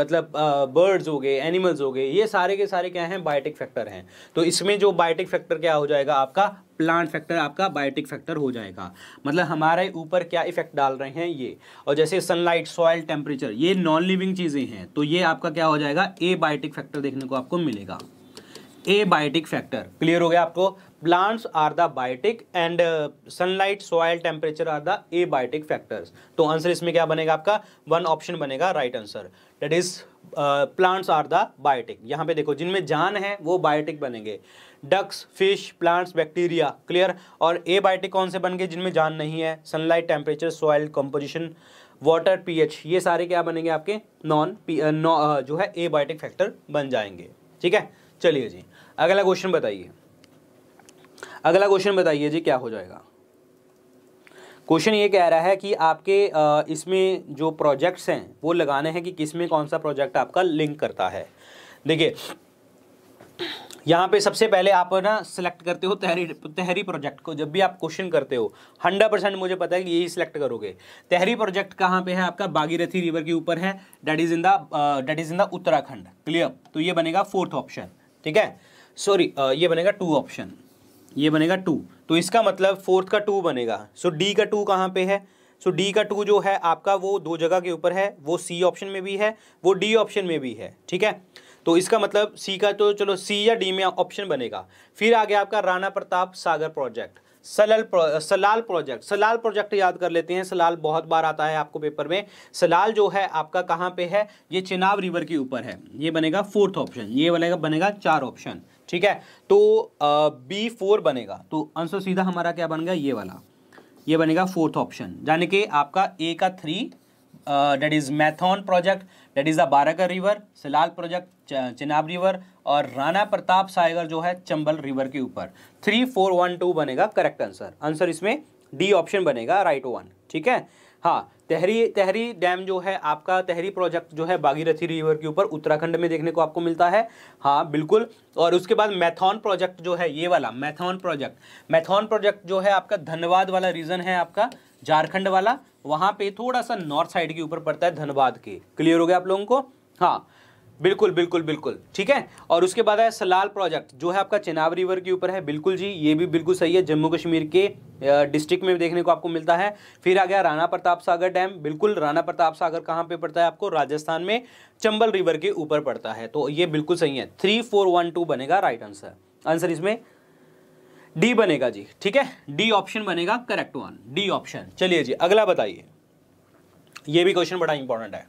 मतलब बर्ड्स हो गए एनिमल्स हो गए ये सारे के सारे क्या हैं बायोटिक फैक्टर हैं तो इसमें जो बायोटिक फैक्टर क्या हो जाएगा आपका प्लांट फैक्टर आपका बायोटिक फैक्टर हो जाएगा मतलब हमारे ऊपर क्या इफेक्ट डाल रहे हैं ये और जैसे सनलाइट सॉयल टेम्परेचर ये नॉन लिविंग चीज़ें हैं तो ये आपका क्या हो जाएगा ए बायोटिक फैक्टर देखने को आपको मिलेगा ए बायोटिक फैक्टर क्लियर हो गया आपको plants are the biotic and sunlight soil temperature are the abiotic factors तो आंसर इसमें क्या बनेगा आपका वन ऑप्शन बनेगा right answer that is plants are the biotic यहाँ पे देखो जिनमें जान है वो बायोटिक बनेंगे ducks fish plants bacteria clear और ए बायोटिक कौन से बन गए जिनमें जान नहीं है sunlight temperature soil composition water P ये सारे क्या बनेंगे आपके नॉन पी नौ, जो है ए बायोटिक फैक्टर बन जाएंगे ठीक है चलिए जी अगला क्वेश्चन बताइए अगला क्वेश्चन बताइए जी क्या हो जाएगा क्वेश्चन ये कह रहा है कि आपके इसमें जो प्रोजेक्ट्स हैं वो लगाने हैं कि किस में कौन सा प्रोजेक्ट आपका लिंक करता है देखिए यहाँ पे सबसे पहले आप ना सिलेक्ट करते हो तहरी तहरी प्रोजेक्ट को जब भी आप क्वेश्चन करते हो हंड्रेड परसेंट मुझे पता है कि यही सिलेक्ट करोगे तहरी प्रोजेक्ट कहाँ पे है आपका बागीरथी रिवर के ऊपर है that is in the that is in the Uttarakhand clear तो ये बनेगा फोर्थ ऑप्शन ठीक है सॉरी ये बनेगा टू ऑप्शन ये बनेगा टू तो इसका मतलब फोर्थ का टू बनेगा सो so, डी का टू कहाँ पे है सो so, डी का टू जो है आपका वो दो जगह के ऊपर है वो सी ऑप्शन में भी है वो डी ऑप्शन में भी है ठीक है तो इसका मतलब सी का तो चलो सी या डी में ऑप्शन बनेगा फिर आ गया आपका राणा प्रताप सागर प्रोजेक्ट सलल प्रो, सलाल प्रोजेक्ट सलाल प्रोजेक्ट याद कर लेते हैं सलाल बहुत बार आता है आपको पेपर में सलाल जो है आपका कहाँ पे है ये चिनाब रिवर के ऊपर है ये बनेगा फोर्थ ऑप्शन ये बनेगा बनेगा चार ऑप्शन ठीक है तो बी फोर बनेगा तो आंसर सीधा हमारा क्या बन गया ये वाला ये बनेगा फोर्थ ऑप्शन यानी कि आपका ए का three that is Maithon project that is the Barakar river Salal project Chenab river और राणा प्रताप सागर जो है चंबल रिवर के ऊपर थ्री फोर वन टू बनेगा करेक्ट आंसर आंसर इसमें डी ऑप्शन बनेगा राइट वन ठीक है हाँ तहरी तहरी डैम जो है आपका तहरी प्रोजेक्ट जो है बागीरथी रिवर के ऊपर उत्तराखंड में देखने को आपको मिलता है हाँ बिल्कुल और उसके बाद मैथॉन प्रोजेक्ट जो है ये वाला मैथॉन प्रोजेक्ट मैथॉन प्रोजेक्ट जो है आपका धनबाद वाला रीजन है आपका झारखंड वाला वहां पे थोड़ा सा नॉर्थ साइड के ऊपर पड़ता है धनबाद के क्लियर हो गया आप लोगों को हाँ बिल्कुल बिल्कुल बिल्कुल ठीक है और उसके बाद है सलाल प्रोजेक्ट जो है आपका चेनाब रिवर के ऊपर है बिल्कुल जी ये भी बिल्कुल सही है जम्मू कश्मीर के डिस्ट्रिक्ट में देखने को आपको मिलता है फिर आ गया राणा प्रताप सागर डैम बिल्कुल राणा प्रताप सागर कहाँ पे पड़ता है आपको राजस्थान में चंबल रिवर के ऊपर पड़ता है तो ये बिल्कुल सही है थ्री फोर वन टू बनेगा राइट आंसर आंसर इसमें डी बनेगा जी ठीक है डी ऑप्शन बनेगा करेक्ट वन डी ऑप्शन चलिए जी अगला बताइए ये भी क्वेश्चन बड़ा इंपॉर्टेंट है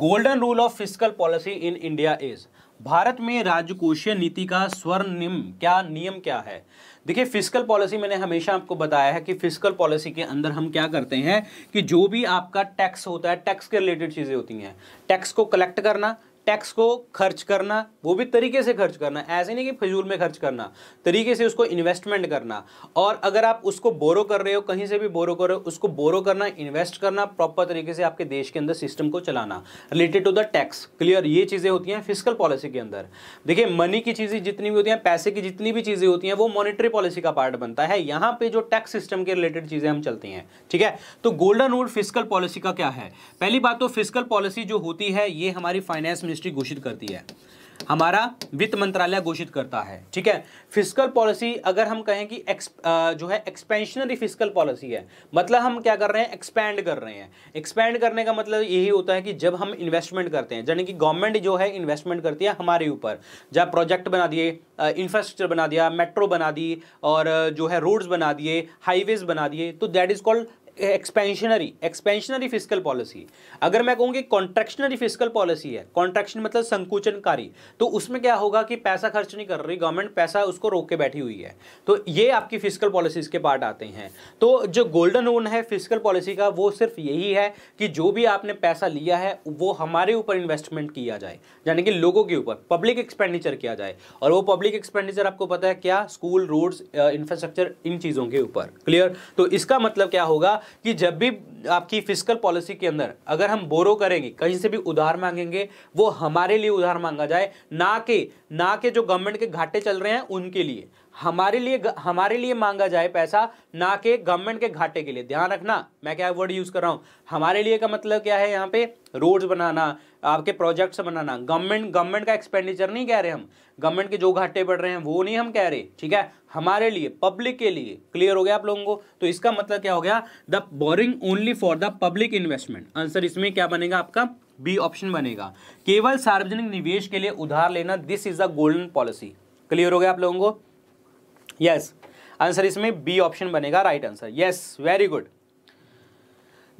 golden rule of fiscal policy in India is Bharat में राजकोषीय नीति का स्वर्णिम क्या नियम क्या है देखिए फिजिकल पॉलिसी मैंने हमेशा आपको बताया है कि फिजिकल पॉलिसी के अंदर हम क्या करते हैं कि जो भी आपका टैक्स होता है टैक्स के रिलेटेड चीज़ें होती हैं टैक्स को कलेक्ट करना टैक्स को खर्च करना वो भी तरीके से खर्च करना ऐसे नहीं कि फजूल में खर्च करना तरीके से उसको इन्वेस्टमेंट करना और अगर आप उसको बोरो कर रहे हो कहीं से भी बोरो कर रहे हो उसको बोरो करना इन्वेस्ट करना प्रॉपर तरीके से आपके देश के अंदर सिस्टम को चलाना related to the tax clear ये चीज़ें होती हैं फिजिकल पॉलिसी के अंदर देखिए मनी की चीज़ें जितनी भी होती हैं पैसे की जितनी भी चीज़ें होती हैं वो मॉनिटरी पॉलिसी का पार्ट बनता है यहाँ पर जो टैक्स सिस्टम के रिलेटेड चीज़ें हम चलती हैं ठीक है तो गोल्डन रूल फिजिकल पॉलिसी का क्या है पहली बात तो फिजिकल पॉलिसी जो होती है ये हमारी फाइनेंस मिनिस्ट्री घोषित करती है हमारा वित्त मंत्रालय घोषित करता है ठीक है फिजिकल पॉलिसी अगर हम कहें कि एक्स जो है एक्सपेंशनरी फिजिकल पॉलिसी है मतलब हम क्या कर रहे हैं एक्सपेंड कर रहे हैं एक्सपेंड करने का मतलब यही होता है कि जब हम इन्वेस्टमेंट करते हैं यानी कि गवर्नमेंट जो है इन्वेस्टमेंट करती है हमारे ऊपर जब प्रोजेक्ट बना दिए इंफ्रास्ट्रक्चर बना दिया मेट्रो बना दी और जो है रोड्स बना दिए हाईवेज बना दिए तो that is called expansionary expansionary fiscal policy अगर मैं कहूँ कि कॉन्ट्रैक्शनरी फिजिकल पॉलिसी है कॉन्ट्रेक्शन मतलब संकुचनकारी तो उसमें क्या होगा कि पैसा खर्च नहीं कर रही गवर्नमेंट पैसा उसको रोक के बैठी हुई है तो ये आपकी फिजिकल पॉलिसीज के पार्ट आते हैं तो जो गोल्डन रोन है फिजिकल पॉलिसी का वो सिर्फ यही है कि जो भी आपने पैसा लिया है वो हमारे ऊपर इन्वेस्टमेंट किया जाए यानी कि लोगों के ऊपर पब्लिक एक्सपेंडिचर किया जाए और वो पब्लिक एक्सपेंडिचर आपको पता है क्या स्कूल रोड्स इंफ्रास्ट्रक्चर इन चीज़ों के ऊपर क्लियर तो इसका मतलब क्या होगा कि जब भी आपकी फिजिकल पॉलिसी के अंदर अगर हम बोरो करेंगे कहीं से भी उधार मांगेंगे वो हमारे लिए उधार मांगा जाए ना कि ना के जो गवर्नमेंट के घाटे चल रहे हैं उनके लिए हमारे लिए हमारे लिए मांगा जाए पैसा ना के गवर्नमेंट के घाटे के लिए ध्यान रखना मैं क्या वर्ड यूज़ कर रहा हूँ हमारे लिए का मतलब क्या है यहाँ पे रोड्स बनाना आपके प्रोजेक्ट्स बनाना गवर्नमेंट गवर्नमेंट का एक्सपेंडिचर नहीं कह रहे हम गवर्नमेंट के जो घाटे बढ़ रहे हैं वो नहीं हम कह रहे ठीक है हमारे लिए पब्लिक के लिए क्लियर हो गया आप लोगों को तो इसका मतलब क्या हो गया the borrowing only for the public investment answer इसमें क्या बनेगा आपका बी ऑप्शन बनेगा केवल सार्वजनिक निवेश के लिए उधार लेना this is the golden policy clear हो गया आप लोगों को यस आंसर इसमें बी ऑप्शन बनेगा right answer yes very good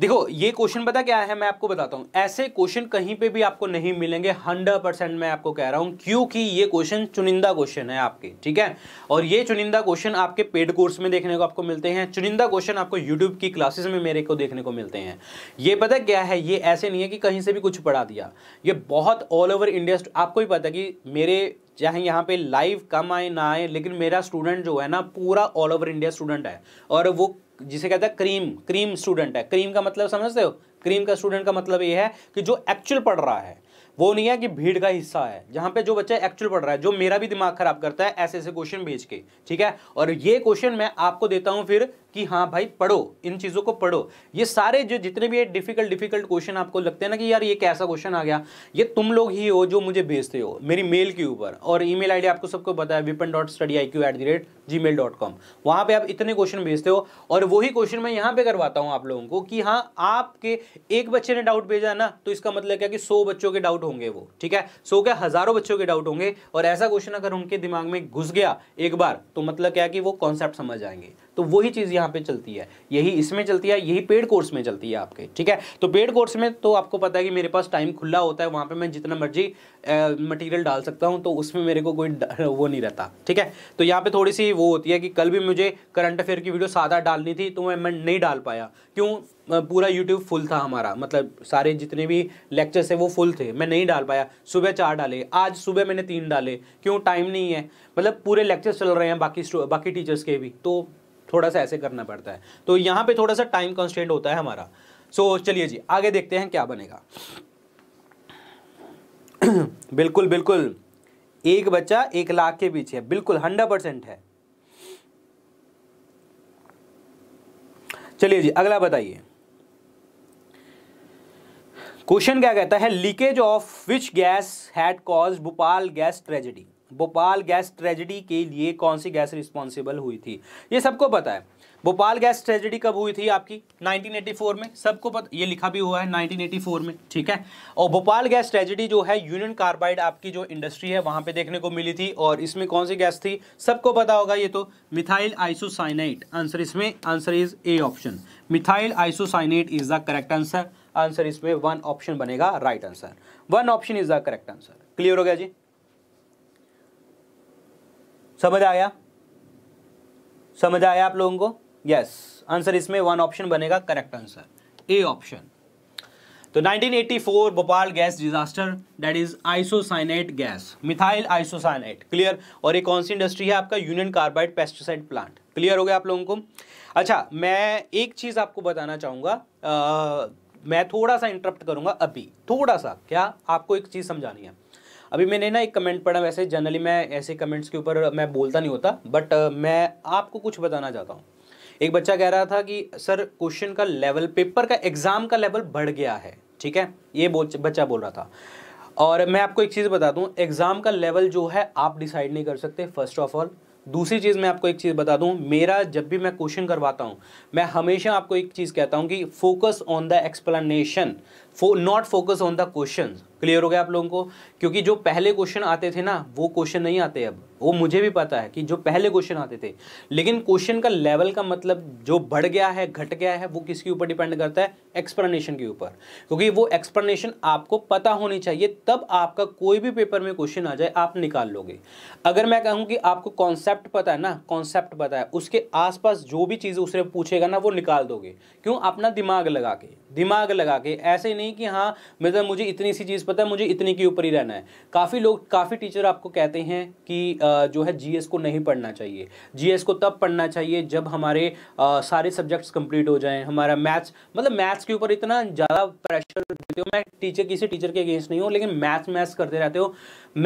देखो ये क्वेश्चन पता क्या है मैं आपको बताता हूँ ऐसे क्वेश्चन कहीं पे भी आपको नहीं मिलेंगे हंड्रेड परसेंट मैं आपको कह रहा हूँ क्योंकि ये क्वेश्चन चुनिंदा क्वेश्चन है आपके ठीक है और ये चुनिंदा क्वेश्चन आपके पेड कोर्स में देखने को आपको मिलते हैं चुनिंदा क्वेश्चन आपको यूट्यूब की क्लासेस में मेरे को देखने को मिलते हैं ये पता क्या है ये ऐसे नहीं है कि कहीं से भी कुछ पढ़ा दिया ये बहुत ऑल ओवर इंडिया आपको ही पता कि मेरे चाहे यहाँ पे लाइव कम आए ना आए लेकिन मेरा स्टूडेंट जो है ना पूरा ऑल ओवर इंडिया स्टूडेंट है और वो जिसे कहते हैं क्रीम क्रीम स्टूडेंट है क्रीम का मतलब समझते हो क्रीम का स्टूडेंट का मतलब ये है कि जो एक्चुअल पढ़ रहा है वो नहीं है कि भीड़ का हिस्सा है जहाँ पे जो बच्चा एक्चुअल पढ़ रहा है जो मेरा भी दिमाग खराब करता है ऐसे ऐसे क्वेश्चन भेज के ठीक है और ये क्वेश्चन मैं आपको देता हूँ फिर कि हाँ भाई पढ़ो इन चीज़ों को पढ़ो ये सारे जो जितने भी डिफिकल्ट डिफिकल्ट क्वेश्चन आपको लगते हैं ना कि यार ये कैसा क्वेश्चन आ गया ये तुम लोग ही हो जो मुझे भेजते हो मेरी मेल के ऊपर और ईमेल आईडी आपको सबको पता है Vipin dot study I Q at the rate gmail dot com वहाँ पर आप इतने क्वेश्चन भेजते हो और वही क्वेश्चन मैं यहाँ पर करवाता हूँ आप लोगों को कि हाँ आपके एक बच्चे ने डाउट भेजा ना तो इसका मतलब क्या कि सौ बच्चों के डाउट होंगे वो ठीक है सौ क्या हज़ारों बच्चों के डाउट होंगे और ऐसा क्वेश्चन अगर उनके दिमाग में घुस गया एक बार तो मतलब क्या कि वो कॉन्सेप्ट समझ आएंगे तो वही चीज़ यहाँ पे चलती है यही इसमें चलती है यही पेड कोर्स में चलती है आपके ठीक है तो पेड कोर्स में तो आपको पता है कि मेरे पास टाइम खुला होता है वहाँ पर मैं जितना मर्जी मटीरियल डाल सकता हूँ तो उसमें मेरे को कोई वो नहीं रहता ठीक है तो यहाँ पर थोड़ी सी वो होती है कि कल भी मुझे करंट अफेयर की वीडियो सादा डालनी थी तो मैं नहीं डाल पाया क्यों पूरा यूट्यूब फुल था हमारा मतलब सारे जितने भी लेक्चर्स है वो फुल थे मैं नहीं डाल पाया सुबह चार डाले आज सुबह मैंने तीन डाले क्यों टाइम नहीं है मतलब पूरे लेक्चर्स चल रहे हैं बाकी बाकी टीचर्स के भी तो थोड़ा सा ऐसे करना पड़ता है तो यहाँ पे थोड़ा सा टाइम कंस्टेंट होता है हमारा सो so, चलिए जी आगे देखते हैं क्या बनेगा बिल्कुल बिल्कुल एक बच्चा एक लाख के पीछे है बिल्कुल हंड्रेड परसेंट है चलिए जी अगला बताइए क्वेश्चन क्या कहता है leakage of which gas had cause Bhopal gas tragedy Bhopal gas tragedy के लिए कौन सी गैस रिस्पॉन्सिबल हुई थी ये सबको पता है भोपाल गैस ट्रेजिडी कब हुई थी आपकी 1984 में सबको पता ये लिखा भी हुआ है 1984 में ठीक है और भोपाल गैस ट्रेजिडी जो है यूनियन कार्बाइड आपकी जो इंडस्ट्री है वहां पे देखने को मिली थी और इसमें कौन सी गैस थी सबको पता होगा ये तो मिथाइल आइसोसाइनाइट आंसर इसमें answer is A option methyl isocyanate is the correct answer answer इसमें वन ऑप्शन बनेगा right answer one option is the correct answer clear हो गया जी समझ आया समझ आया आप लोगों को यस आंसर इसमें वन ऑप्शन बनेगा करेक्ट आंसर ए ऑप्शन तो 1984 Bhopal gas disaster that is isocyanate gas methyl isocyanate clear और ये कौन सी इंडस्ट्री है आपका Union Carbide pesticide plant clear हो गया आप लोगों को अच्छा मैं एक चीज़ आपको बताना चाहूँगा मैं थोड़ा सा इंटरप्ट करूंगा अभी थोड़ा सा क्या आपको एक चीज़ समझानी है अभी मैंने ना एक कमेंट पढ़ा वैसे जनरली मैं ऐसे कमेंट्स के ऊपर मैं बोलता नहीं होता बट मैं आपको कुछ बताना चाहता हूँ एक बच्चा कह रहा था कि सर क्वेश्चन का लेवल पेपर का एग्ज़ाम का लेवल बढ़ गया है ठीक है ये बोल बच्चा बोल रहा था और मैं आपको एक चीज़ बता दूँ एग्ज़ाम का लेवल जो है आप डिसाइड नहीं कर सकते फर्स्ट ऑफ ऑल दूसरी चीज़ मैं आपको एक चीज़ बता दूँ मेरा जब भी मैं क्वेश्चन करवाता हूँ मैं हमेशा आपको एक चीज़ कहता हूँ कि focus on the explanation not focus on the question clear हो गया आप लोगों को क्योंकि जो पहले क्वेश्चन आते थे ना वो क्वेश्चन नहीं आते अब वो मुझे भी पता है कि जो पहले क्वेश्चन आते थे लेकिन क्वेश्चन का लेवल का मतलब जो बढ़ गया है घट गया है वो किसके ऊपर डिपेंड करता है एक्सप्लेनेशन के ऊपर क्योंकि वो एक्सप्लेनेशन आपको पता होनी चाहिए तब आपका कोई भी पेपर में क्वेश्चन आ जाए आप निकाल लोगे अगर मैं कहूँ कि आपको कॉन्सेप्ट पता है ना कॉन्सेप्ट पता है उसके आसपास जो भी चीज़ उसने पूछेगा ना वो निकाल दोगे क्यों अपना दिमाग लगा के दिमाग लगा के ऐसे ही नहीं कि हाँ मतलब मुझे इतनी सी चीज़ पता है मुझे इतनी के ऊपर ही रहना है काफ़ी लोग काफ़ी टीचर आपको कहते हैं कि जो है जी को नहीं पढ़ना चाहिए जी को तब पढ़ना चाहिए जब हमारे सारे सब्जेक्ट्स कंप्लीट हो जाएँ हमारा मैथ्स मतलब मैथ्स के ऊपर इतना ज़्यादा प्रेशर देते हो मैं टीचर किसी टीचर के अगेंस्ट नहीं हूँ लेकिन मैथ्स मैथ्स करते रहते हो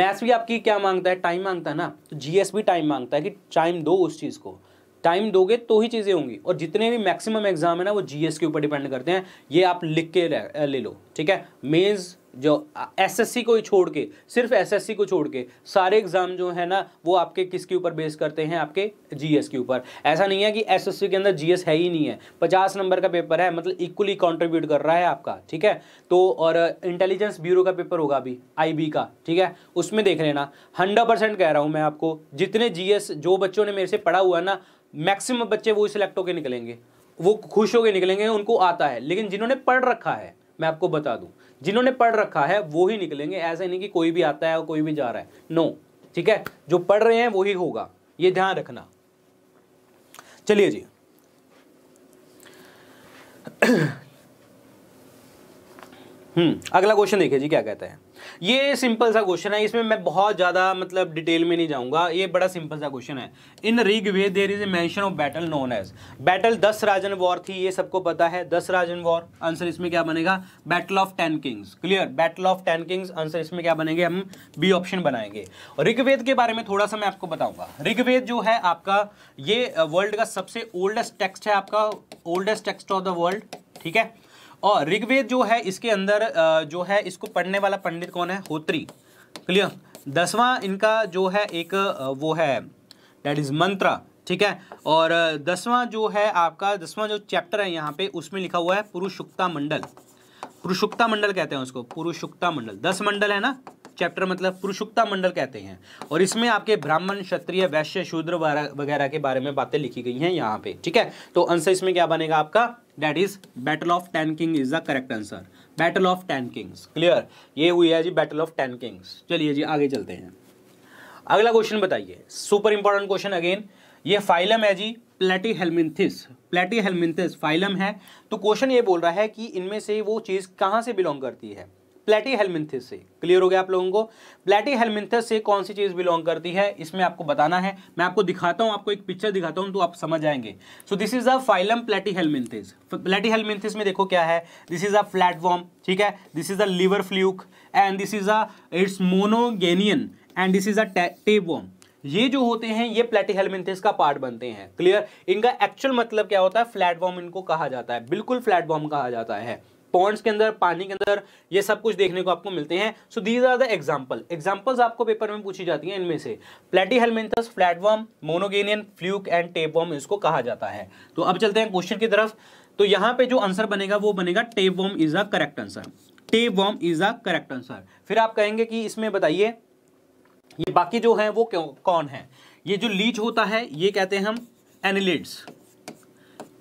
मैथ्स भी आपकी क्या मांगता है टाइम मांगता है ना तो जीएस भी टाइम मांगता है कि टाइम दो उस चीज़ को टाइम दोगे तो ही चीज़ें होंगी और जितने भी मैक्सिमम एग्जाम है ना वो जीएस के ऊपर डिपेंड करते हैं ये आप लिख के ले लो ठीक है मेज़ जो एसएससी को ही छोड़ के सिर्फ एसएससी को छोड़ के सारे एग्ज़ाम जो है ना वो आपके किसके ऊपर बेस करते हैं आपके जीएस के ऊपर ऐसा नहीं है कि एसएससी के अंदर जीएस है ही नहीं है पचास नंबर का पेपर है मतलब इक्वली कंट्रीब्यूट कर रहा है आपका ठीक है तो और इंटेलिजेंस ब्यूरो का पेपर होगा अभी आईबी का ठीक है उसमें देख लेना हंड्रेड कह रहा हूँ मैं आपको जितने जी जो बच्चों ने मेरे से पढ़ा हुआ है ना मैक्सिमम बच्चे वो सिलेक्ट होकर निकलेंगे वो खुश होकर निकलेंगे उनको आता है लेकिन जिन्होंने पढ़ रखा है मैं आपको बता दूं जिन्होंने पढ़ रखा है वो ही निकलेंगे ऐसा नहीं कि कोई भी आता है और कोई भी जा रहा है नो no, ठीक है जो पढ़ रहे हैं वही होगा ये ध्यान रखना चलिए जी हम्म अगला क्वेश्चन देखिए जी क्या कहता है ये सिंपल सा क्वेश्चन है इसमें मैं बहुत ज़्यादा मतलब डिटेल में नहीं जाऊँगा ये बड़ा सिंपल सा क्वेश्चन है in Rig Veda there is a mention of battle known as battle Dasarajna war थी ये सबको पता है दस राजन वॉर आंसर इसमें क्या बनेगा battle of ten kings clear battle of ten kings answer इसमें क्या बनेंगे हम बी ऑप्शन बनाएंगे ऋग्वेद के बारे में थोड़ा सा मैं आपको बताऊंगा ऋग्वेद जो है आपका ये वर्ल्ड का सबसे ओल्डेस्ट टेक्स्ट है आपका oldest text of the world ठीक है और ऋग्वेद जो है इसके अंदर जो है इसको पढ़ने वाला पंडित कौन है होत्री क्लियर दसवां इनका जो है एक वो है डेट इज़ मंत्रा ठीक है और दसवां जो है आपका दसवां जो चैप्टर है यहाँ पे उसमें लिखा हुआ है पुरुषुक्ता मंडल पुरुषुक्ता मंडल कहते हैं उसको पुरुषुक्ता मंडल दस मंडल है ना चैप्टर मतलब पुरुषुक्ता मंडल कहते हैं और इसमें आपके ब्राह्मण क्षत्रिय वैश्य शूद्र वगैरह के बारे में बातें लिखी गई हैं यहाँ पे ठीक है तो आंसर इसमें क्या बनेगा आपका that is battle of ten king is the correct answer battle of ten kings clear ये हुई है जी बैटल ऑफ टेन किंग्स चलिए जी आगे चलते हैं अगला क्वेश्चन बताइए सुपर इंपॉर्टेंट क्वेश्चन अगेन ये फाइलम है जी प्लेटी हेलमिंथिस प्लेटी हेलमिंथिस फाइलम है तो क्वेश्चन ये बोल रहा है कि इनमें से वो चीज़ कहाँ से बिलोंग करती है प्लेटी हेलमिंथिस से क्लियर हो गया आप लोगों को प्लेटी हेलमिंथस से कौन सी चीज़ बिलोंग करती है इसमें आपको बताना है मैं आपको दिखाता हूं आपको एक पिक्चर दिखाता हूं तो आप समझ आएंगे so this is a phylum platyhelminthes platyhelminthes में देखो क्या है दिस इज अ प्लेटवॉर्म ठीक है this is a liver fluke and this is a its monogenean and this is a tapeworm ये जो होते हैं ये प्लेटी हेलमिंथिस का पार्ट बनते हैं क्लियर इनका एक्चुअल मतलब क्या होता है वॉर्म इनको कहा जाता है बिल्कुल फ्लैटवॉर्म कहा जाता है पॉन्ड्स के अंदर पानी के अंदर ये सब कुछ देखने को आपको मिलते हैं so these are the example examples आपको पेपर में पूछी जाती हैं इनमें से platyhelminthes flatworm monogenean fluke and tapeworm इसको कहा जाता है तो अब चलते हैं क्वेश्चन की तरफ तो यहाँ पे जो आंसर बनेगा वो बनेगा tapeworm is a correct answer tapeworm is a correct answer फिर आप कहेंगे कि इसमें बताइए ये बाकी जो है वो कौन है ये जो लीच होता है ये कहते हैं हम एनिलिड्स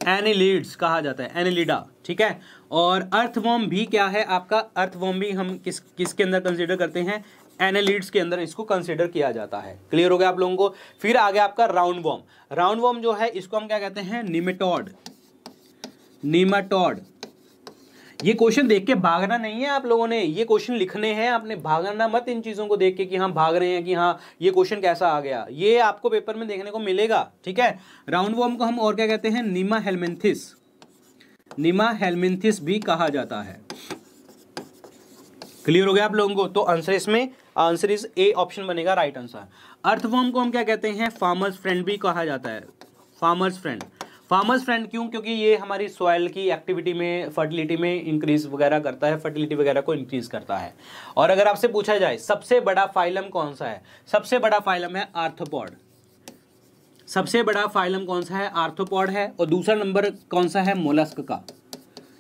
एनिलिड्स कहा जाता है एनिलिडा ठीक है और अर्थवॉम भी क्या है आपका अर्थवॉम भी हम किस किसके अंदर कंसिडर करते हैं एनालिड्स के अंदर इसको कंसिडर किया जाता है क्लियर हो गया आप लोगों को फिर आ गया आपका राउंड वॉम राउंड वॉम जो है इसको हम क्या कहते हैं निमेटॉड निमेटॉड ये क्वेश्चन देख के भागना नहीं है आप लोगों ने ये क्वेश्चन लिखने हैं आपने भागना मत इन चीज़ों को देख के कि हाँ भाग रहे हैं कि हाँ ये क्वेश्चन कैसा आ गया ये आपको पेपर में देखने को मिलेगा ठीक है राउंड वॉम को हम और क्या कहते हैं नीमा हेलमेंथिस निमा हेलमिंथिस भी कहा जाता है क्लियर हो गया आप लोगों को तो आंसर इसमें आंसर इज ए ऑप्शन बनेगा राइट आंसर अर्थवॉर्म को हम क्या कहते हैं फार्मर्स फ्रेंड भी कहा जाता है फार्मर्स फ्रेंड फार्मर्स फ्रेंड क्यों क्योंकि ये हमारी सॉयल की एक्टिविटी में फर्टिलिटी में इंक्रीज वगैरह करता है फर्टिलिटी वगैरह को इंक्रीज करता है और अगर आपसे पूछा जाए सबसे बड़ा फाइलम कौन सा है सबसे बड़ा फाइलम है आर्थोपॉड सबसे बड़ा फाइलम कौन सा है आर्थोपॉड है और दूसरा नंबर कौन सा है मोलस्क का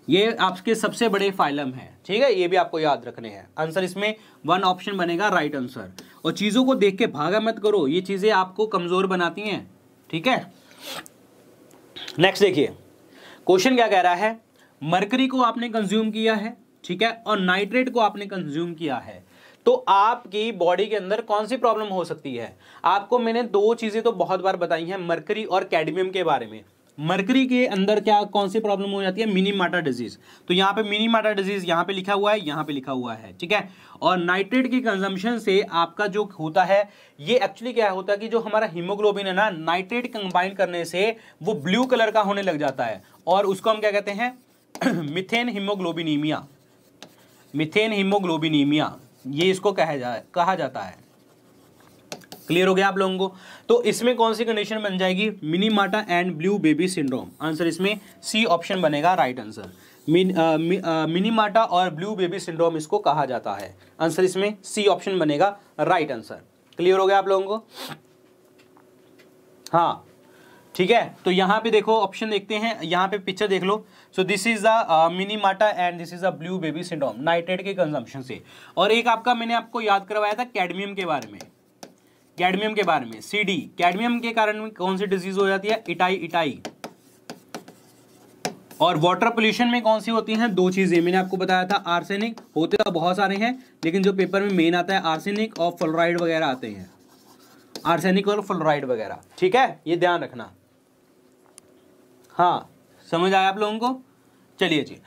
ये आपके सबसे बड़े फाइलम है ठीक है ये भी आपको याद रखने हैं आंसर इसमें वन ऑप्शन बनेगा राइट आंसर और चीज़ों को देख के भागा मत करो ये चीज़ें आपको कमज़ोर बनाती हैं ठीक है नेक्स्ट देखिए क्वेश्चन क्या कह रहा है मरकरी को आपने कंज्यूम किया है ठीक है और नाइट्रेट को आपने कंज्यूम किया है तो आपकी बॉडी के अंदर कौन सी प्रॉब्लम हो सकती है आपको मैंने दो चीज़ें तो बहुत बार बताई हैं मरकरी और कैडमियम के बारे में मरकरी के अंदर क्या कौन सी प्रॉब्लम हो जाती है मिनी माटा डिजीज तो यहाँ पे मिनी माटा डिजीज यहाँ पे लिखा हुआ है यहाँ पे लिखा हुआ है ठीक है और नाइट्रेट की कंजम्पशन से आपका जो होता है ये एक्चुअली क्या होता है कि जो हमारा हीमोग्लोबिन है ना नाइट्रेट कंबाइन करने से वो ब्लू कलर का होने लग जाता है और उसको हम क्या कहते हैं मिथेन हिमोग्लोबिनीमिया मिथेन हिमोग्लोबिनीमिया ये इसको कहा जा कहा जाता है क्लियर हो गया आप लोगों को तो इसमें कौन सी कंडीशन बन जाएगी Minamata and blue baby syndrome answer इसमें सी ऑप्शन बनेगा राइट आंसर मिनीमाटा और ब्लू बेबी सिंड्रोम इसको कहा जाता है आंसर इसमें सी ऑप्शन बनेगा राइट आंसर क्लियर हो गया आप लोगों को हाँ ठीक है तो यहाँ पे देखो ऑप्शन देखते हैं यहाँ पे पिक्चर देख लो so this is the Minamata and this is the blue baby syndrome nitrate के कंजम्पशन से और एक आपका मैंने आपको याद करवाया था कैडमियम के बारे में कैडमियम के बारे में सीडी कैडमियम के कारण कौन सी डिजीज हो जाती है इटाई इटाई और वाटर पोल्यूशन में कौन सी होती हैं दो चीज़ें मैंने आपको बताया था आर्सेनिक होते तो बहुत सारे हैं लेकिन जो पेपर में मेन आता है आर्सेनिक और फ्लोराइड वगैरह आते हैं आर्सेनिक और फ्लोराइड वगैरह ठीक है ये ध्यान रखना हाँ समझ आया आप लोगों को चलिए जी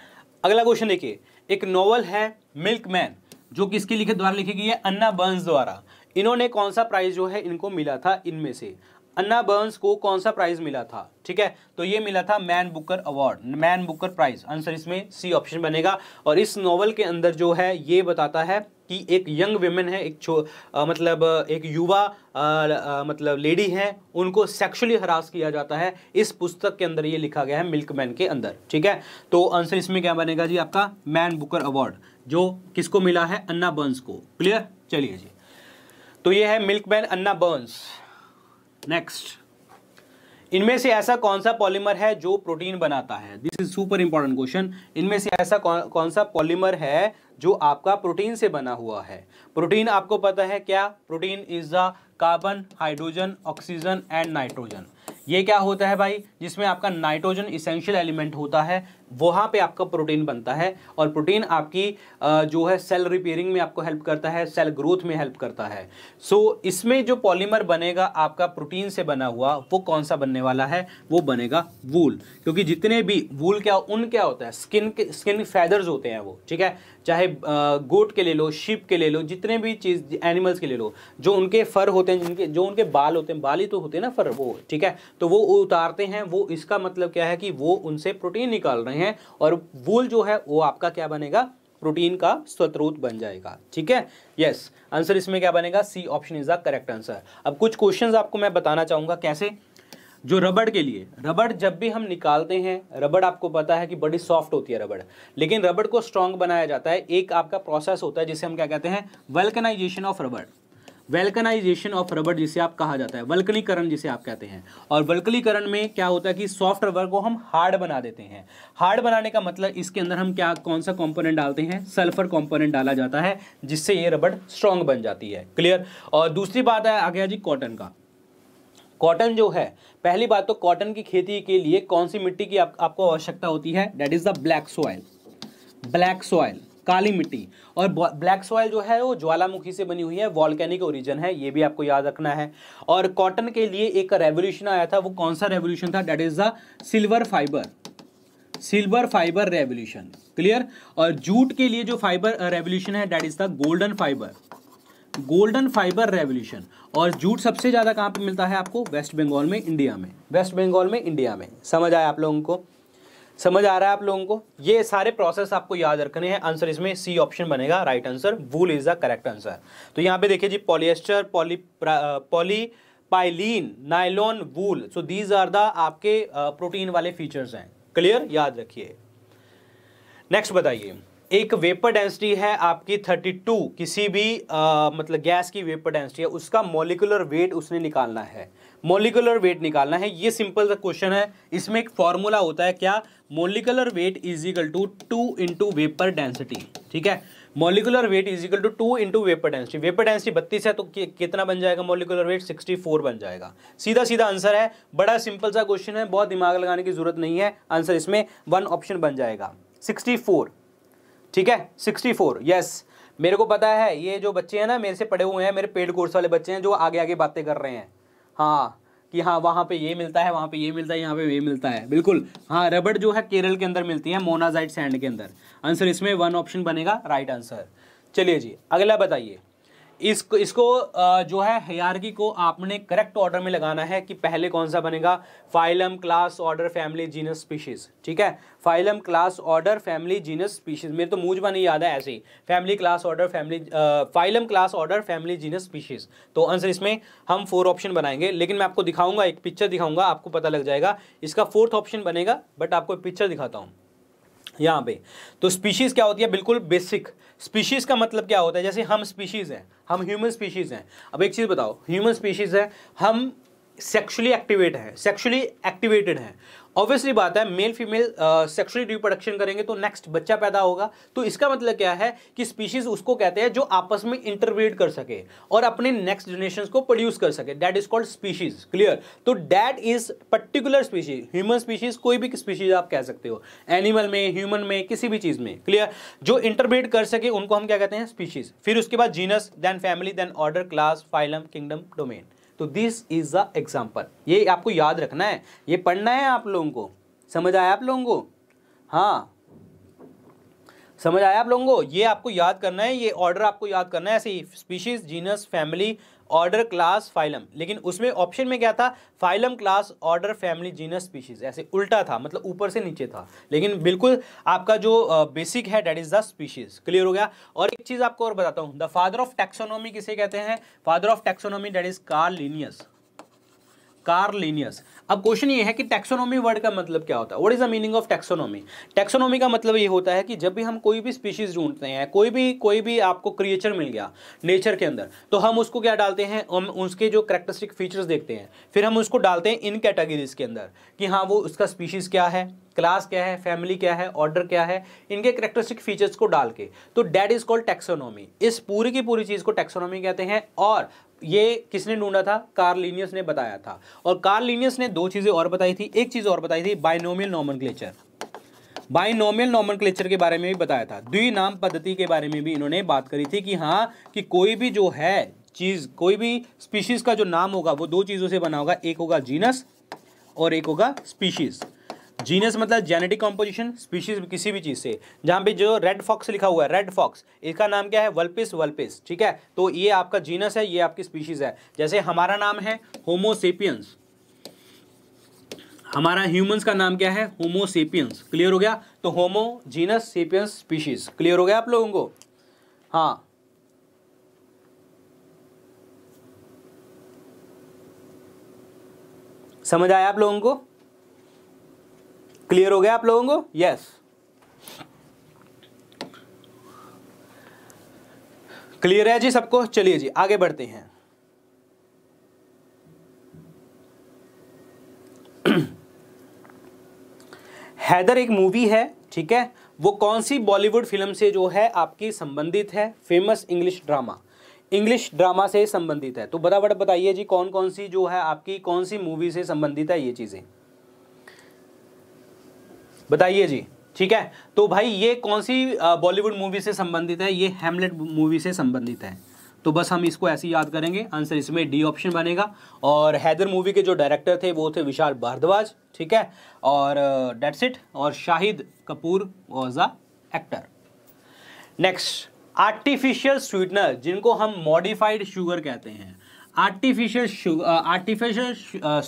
अगला क्वेश्चन देखिए एक नॉवल है मिल्क मैन जो कि इसके लिखे द्वारा लिखी गई है अन्ना बर्न्स द्वारा इन्होंने कौन सा प्राइज जो है इनको मिला था इनमें से अन्ना बर्न्स को कौन सा प्राइज मिला था ठीक है तो ये मिला था Man Booker award Man Booker prize answer इसमें सी ऑप्शन बनेगा और इस नॉवल के अंदर जो है ये बताता है कि एक यंग वेमेन है एक छो आ, मतलब एक युवा आ, आ, मतलब लेडी है उनको सेक्सुअली हरास किया जाता है इस पुस्तक के अंदर ये लिखा गया है मिल्कमैन के अंदर ठीक है तो आंसर इसमें क्या बनेगा जी आपका मैन बुकर अवार्ड जो किसको मिला है अन्ना बर्न्स को क्लियर चलिए जी तो ये है मिल्कमैन अन्ना बर्न्स नेक्स्ट इनमें से ऐसा कौन सा पॉलीमर है जो प्रोटीन बनाता है this is super important question इनमें से ऐसा कौन कौन सा पॉलीमर है जो आपका प्रोटीन से बना हुआ है प्रोटीन आपको पता है क्या protein is the carbon hydrogen oxygen and nitrogen ये क्या होता है भाई जिसमें आपका नाइट्रोजन इसेंशियल एलिमेंट होता है वहाँ पे आपका प्रोटीन बनता है और प्रोटीन आपकी जो है सेल रिपेयरिंग में आपको हेल्प करता है सेल ग्रोथ में हेल्प करता है सो so, इसमें जो पॉलीमर बनेगा आपका प्रोटीन से बना हुआ वो कौन सा बनने वाला है वो बनेगा वूल क्योंकि जितने भी वूल क्या उन क्या होता है स्किन के स्किन फैदर्स होते हैं वो ठीक है चाहे गोट के ले लो शिप के ले लो जितने भी चीज़ एनिमल्स के ले लो जो उनके फर होते हैं जिनके जो उनके बाल होते हैं बाल ही तो होते हैं ना फर वो ठीक है तो वो उतारते हैं वो इसका मतलब क्या है कि वो उनसे प्रोटीन निकाल रहे हैं हैं और वूल जो है वो आपका क्या बनेगा प्रोटीन का स्रोत बन जाएगा ठीक है यस आंसर इसमें क्या बनेगा C option is the correct answer अब कुछ क्वेश्चंस आपको मैं बताना चाहूंगा कैसे जो रबड़ के लिए रबड़ जब भी हम निकालते हैं रबड़ आपको पता है कि बड़ी सॉफ्ट होती है रबड़ लेकिन रबड़ को स्ट्रांग बनाया जाता है एक आपका प्रोसेस होता है जिसे हम क्या कहते हैं वेल्कनाइजेशन ऑफ रबड़ वेल्कनाइजेशन ऑफ रबर जिसे आप कहा जाता है वल्कनीकरण जिसे आप कहते हैं और वल्कनीकरण में क्या होता है कि सॉफ्ट रबर को हम हार्ड बना देते हैं हार्ड बनाने का मतलब इसके अंदर हम क्या कौन सा कंपोनेंट डालते हैं सल्फर कंपोनेंट डाला जाता है जिससे ये रबड़ स्ट्रांग बन जाती है क्लियर और दूसरी बात है आ गया जी कॉटन का कॉटन जो है पहली बात तो कॉटन की खेती के लिए कौन सी मिट्टी की आप, आपको आवश्यकता होती है that is the black soil black soil काली मिट्टी और ब्लैक सॉइल जो है वो ज्वालामुखी से बनी हुई है वॉल्केनिक ओरिजन है ये भी आपको याद रखना है और कॉटन के लिए एक रेवोल्यूशन आया था वो कौन सा रेवोल्यूशन था that is the silver fibre silver fibre revolution clear और जूट के लिए जो फाइबर रेवोल्यूशन है that is the golden fibre golden fibre revolution और जूट सबसे ज़्यादा कहां पे मिलता है आपको वेस्ट बंगाल में इंडिया में वेस्ट बंगाल में इंडिया में समझ आया आप लोगों को समझ आ रहा है आप लोगों को ये सारे प्रोसेस आपको याद रखने हैं आंसर इसमें सी ऑप्शन बनेगा right answer wool is the correct answer तो यहाँ पे देखिए जी polyester poly polypropylene nylon wool so these are the आपके प्रोटीन वाले फीचर्स हैं क्लियर याद रखिए नेक्स्ट बताइए एक वेपर डेंसिटी है आपकी 32 किसी भी आ, मतलब गैस की वेपर डेंसिटी है उसका मोलिकुलर वेट उसने निकालना है मोलिकुलर वेट निकालना है ये सिंपल सा क्वेश्चन है इसमें एक फॉर्मूला होता है क्या molecular weight is equal to two into vapour density ठीक है molecular weight is equal to two into vapour density vapour density बत्तीस है तो कितना बन जाएगा मोलिकुलर वेट सिक्सटी फोर बन जाएगा सीधा सीधा आंसर है बड़ा सिंपल सा क्वेश्चन है बहुत दिमाग लगाने की जरूरत नहीं है आंसर इसमें वन ऑप्शन बन जाएगा सिक्सटी फोर ठीक है सिक्सटी फोर यस मेरे को पता है ये जो बच्चे हैं ना मेरे से पढ़े हुए हैं मेरे पेड कोर्स वाले बच्चे हैं जो आगे आगे बातें कर रहे हैं हाँ कि हाँ वहाँ पे ये मिलता है वहाँ पे ये मिलता है यहाँ पे ये मिलता है बिल्कुल हाँ रबड़ जो है केरल के अंदर मिलती है मोनाजाइट सैंड के अंदर आंसर इसमें वन ऑप्शन बनेगा राइट आंसर चलिए जी अगला बताइए इसको इसको जो है हयारगी को आपने करेक्ट ऑर्डर में लगाना है कि पहले कौन सा बनेगा phylum class order family genus species ठीक है phylum class order family genus species मेरे तो मूजबा नहीं याद है ऐसे ही family class order family phylum class order family genus species तो आंसर इसमें हम फोर ऑप्शन बनाएंगे लेकिन मैं आपको दिखाऊंगा एक पिक्चर दिखाऊंगा आपको पता लग जाएगा इसका फोर्थ ऑप्शन बनेगा बट आपको पिक्चर दिखाता हूँ यहाँ पे तो स्पीशीज़ क्या होती है बिल्कुल बेसिक स्पीशीज़ का मतलब क्या होता है जैसे हम स्पीशीज़ हैं हम ह्यूमन स्पीशीज़ हैं अब एक चीज़ बताओ ह्यूमन स्पीशीज़ है हम सेक्शुअली एक्टिवेट हैं सेक्शुअली एक्टिवेटेड हैं ऑब्वियसली बात है मेल फीमेल सेक्सुअली रिप्रोडक्शन करेंगे तो नेक्स्ट बच्चा पैदा होगा तो इसका मतलब क्या है कि स्पीशीज उसको कहते हैं जो आपस में इंटरवेट कर सके और अपने नेक्स्ट जनरेशन को प्रोड्यूस कर सके that is called species clear तो that is particular species human species कोई भी स्पीशीज आप कह सकते हो एनिमल में ह्यूमन में किसी भी चीज में क्लियर जो इंटरब्रीड कर सके उनको हम क्या कहते हैं स्पीशीज फिर उसके बाद genus then family then order class phylum kingdom domain तो दिस इज द एग्जाम्पल ये आपको याद रखना है ये पढ़ना है आप लोगों को समझ आया आप लोगों को हाँ समझ आया आप लोगों को ये आपको याद करना है ये ऑर्डर आपको याद करना है ऐसे ही species genus family order class phylum लेकिन उसमें ऑप्शन में क्या था phylum class order family genus species ऐसे उल्टा था मतलब ऊपर से नीचे था लेकिन बिल्कुल आपका जो बेसिक है that is the species clear हो गया और एक चीज़ आपको और बताता हूँ द फादर ऑफ टेक्सोनॉमी किसे कहते हैं father of taxonomy that is Carl Linnaeus Carl Linnaeus अब क्वेश्चन ये है कि टेक्सोनॉमी वर्ड का मतलब क्या होता है what is the meaning of taxonomy taxonomy का मतलब ये होता है कि जब भी हम कोई भी स्पीशीज ढूंढते हैं कोई भी कोई भी आपको क्रिएचर मिल गया नेचर के अंदर तो हम उसको क्या डालते हैं हम उसके जो करेक्टरिस्टिक फीचर्स देखते हैं फिर हम उसको डालते हैं इन कैटेगरीज के अंदर कि हाँ वो उसका स्पीशीज़ क्या है क्लास क्या है फैमिली क्या है ऑर्डर क्या है इनके करेक्टरिस्टिक फीचर्स को डाल के तो डैट इज कॉल्ड टेक्सोनॉमी इस पूरी की पूरी चीज़ को टेक्सोनॉमी कहते हैं और ये किसने ढूंढा था कार्लिनियस ने बताया था और कार्लिनियस ने दो चीज़ें और बताई थी एक चीज़ और बताई थी बाइनोमियल नॉमन बाइनोमियल नॉमन के बारे में भी बताया था द्विनाम पद्धति के बारे में भी इन्होंने बात करी थी कि हाँ कि कोई भी जो है चीज़ कोई भी स्पीशीज़ का जो नाम होगा वो दो चीज़ों से बना होगा एक होगा जीनस और एक होगा स्पीशीज़ जीनस मतलब जेनेटिक कॉम्पोजिशन स्पीशीज किसी भी चीज़ से जहां पे जो रेड फॉक्स लिखा हुआ है रेड फॉक्स इसका नाम क्या है वल्पिस वल्पिस ठीक है तो ये आपका जीनस है ये आपकी स्पीशीज है जैसे हमारा नाम है होमोसेपियंस हमारा ह्यूमंस का नाम क्या है होमोसेपियंस क्लियर हो गया तो Homo genus sapiens species clear हो गया आप लोगों को हाँ समझ आया आप लोगों को क्लियर हो गया आप लोगों को यस क्लियर है जी सबको चलिए जी आगे बढ़ते हैं हैदर एक मूवी है ठीक है वो कौन सी बॉलीवुड फिल्म से जो है आपकी संबंधित है famous English drama English drama से संबंधित है तो बराबर बताइए जी कौन कौन सी जो है आपकी कौन सी मूवी से संबंधित है ये चीज़ें बताइए जी ठीक है तो भाई ये कौन सी बॉलीवुड मूवी से संबंधित है ये हेमलेट मूवी से संबंधित है तो बस हम इसको ऐसे याद करेंगे आंसर इसमें डी ऑप्शन बनेगा और हैदर मूवी के जो डायरेक्टर थे वो थे विशाल भारद्वाज ठीक है और डेट्स इट और Shahid Kapoor was a actor next artificial sweetener जिनको हम मॉडिफाइड शुगर कहते हैं आर्टिफिशियल आर्टिफिशियल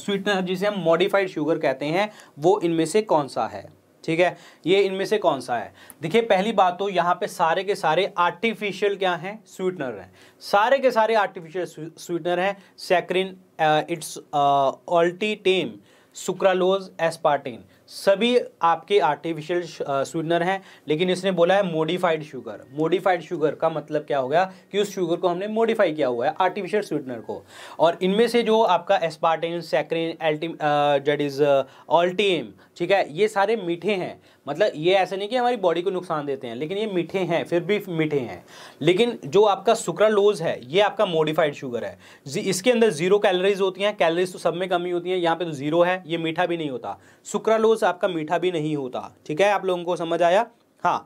स्वीटनर जिसे हम मॉडिफाइड शुगर कहते हैं वो इनमें से कौन सा है ठीक है ये इनमें से कौन सा है देखिए पहली बात तो यहाँ पे सारे के सारे आर्टिफिशियल क्या हैं स्वीटनर हैं सारे के सारे आर्टिफिशियल स्वीटनर हैं saccharin it's alitame sucralose aspartame सभी आपके आर्टिफिशियल स्वीटनर uh, हैं लेकिन इसने बोला है मोडिफाइड शुगर मोडिफाइड शुगर का मतलब क्या हो गया कि उस शुगर को हमने मोडिफाई किया हुआ है आर्टिफिशियल स्वीटनर को और इनमें से जो आपका एस्पार्टिन सैक्रिन एल्टी जेट इज ऑल्टीम ठीक है ये सारे मीठे हैं मतलब ये ऐसे नहीं कि हमारी बॉडी को नुकसान देते हैं लेकिन ये मीठे हैं फिर भी मीठे हैं लेकिन जो आपका सुक्रालोज है ये आपका मॉडिफाइड शुगर है इसके अंदर जीरो कैलोरीज होती हैं कैलोरीज तो सब में कमी होती हैं यहाँ पे तो जीरो है ये मीठा भी नहीं होता सुक्रालोज आपका मीठा भी नहीं होता ठीक है आप लोगों को समझ आया हाँ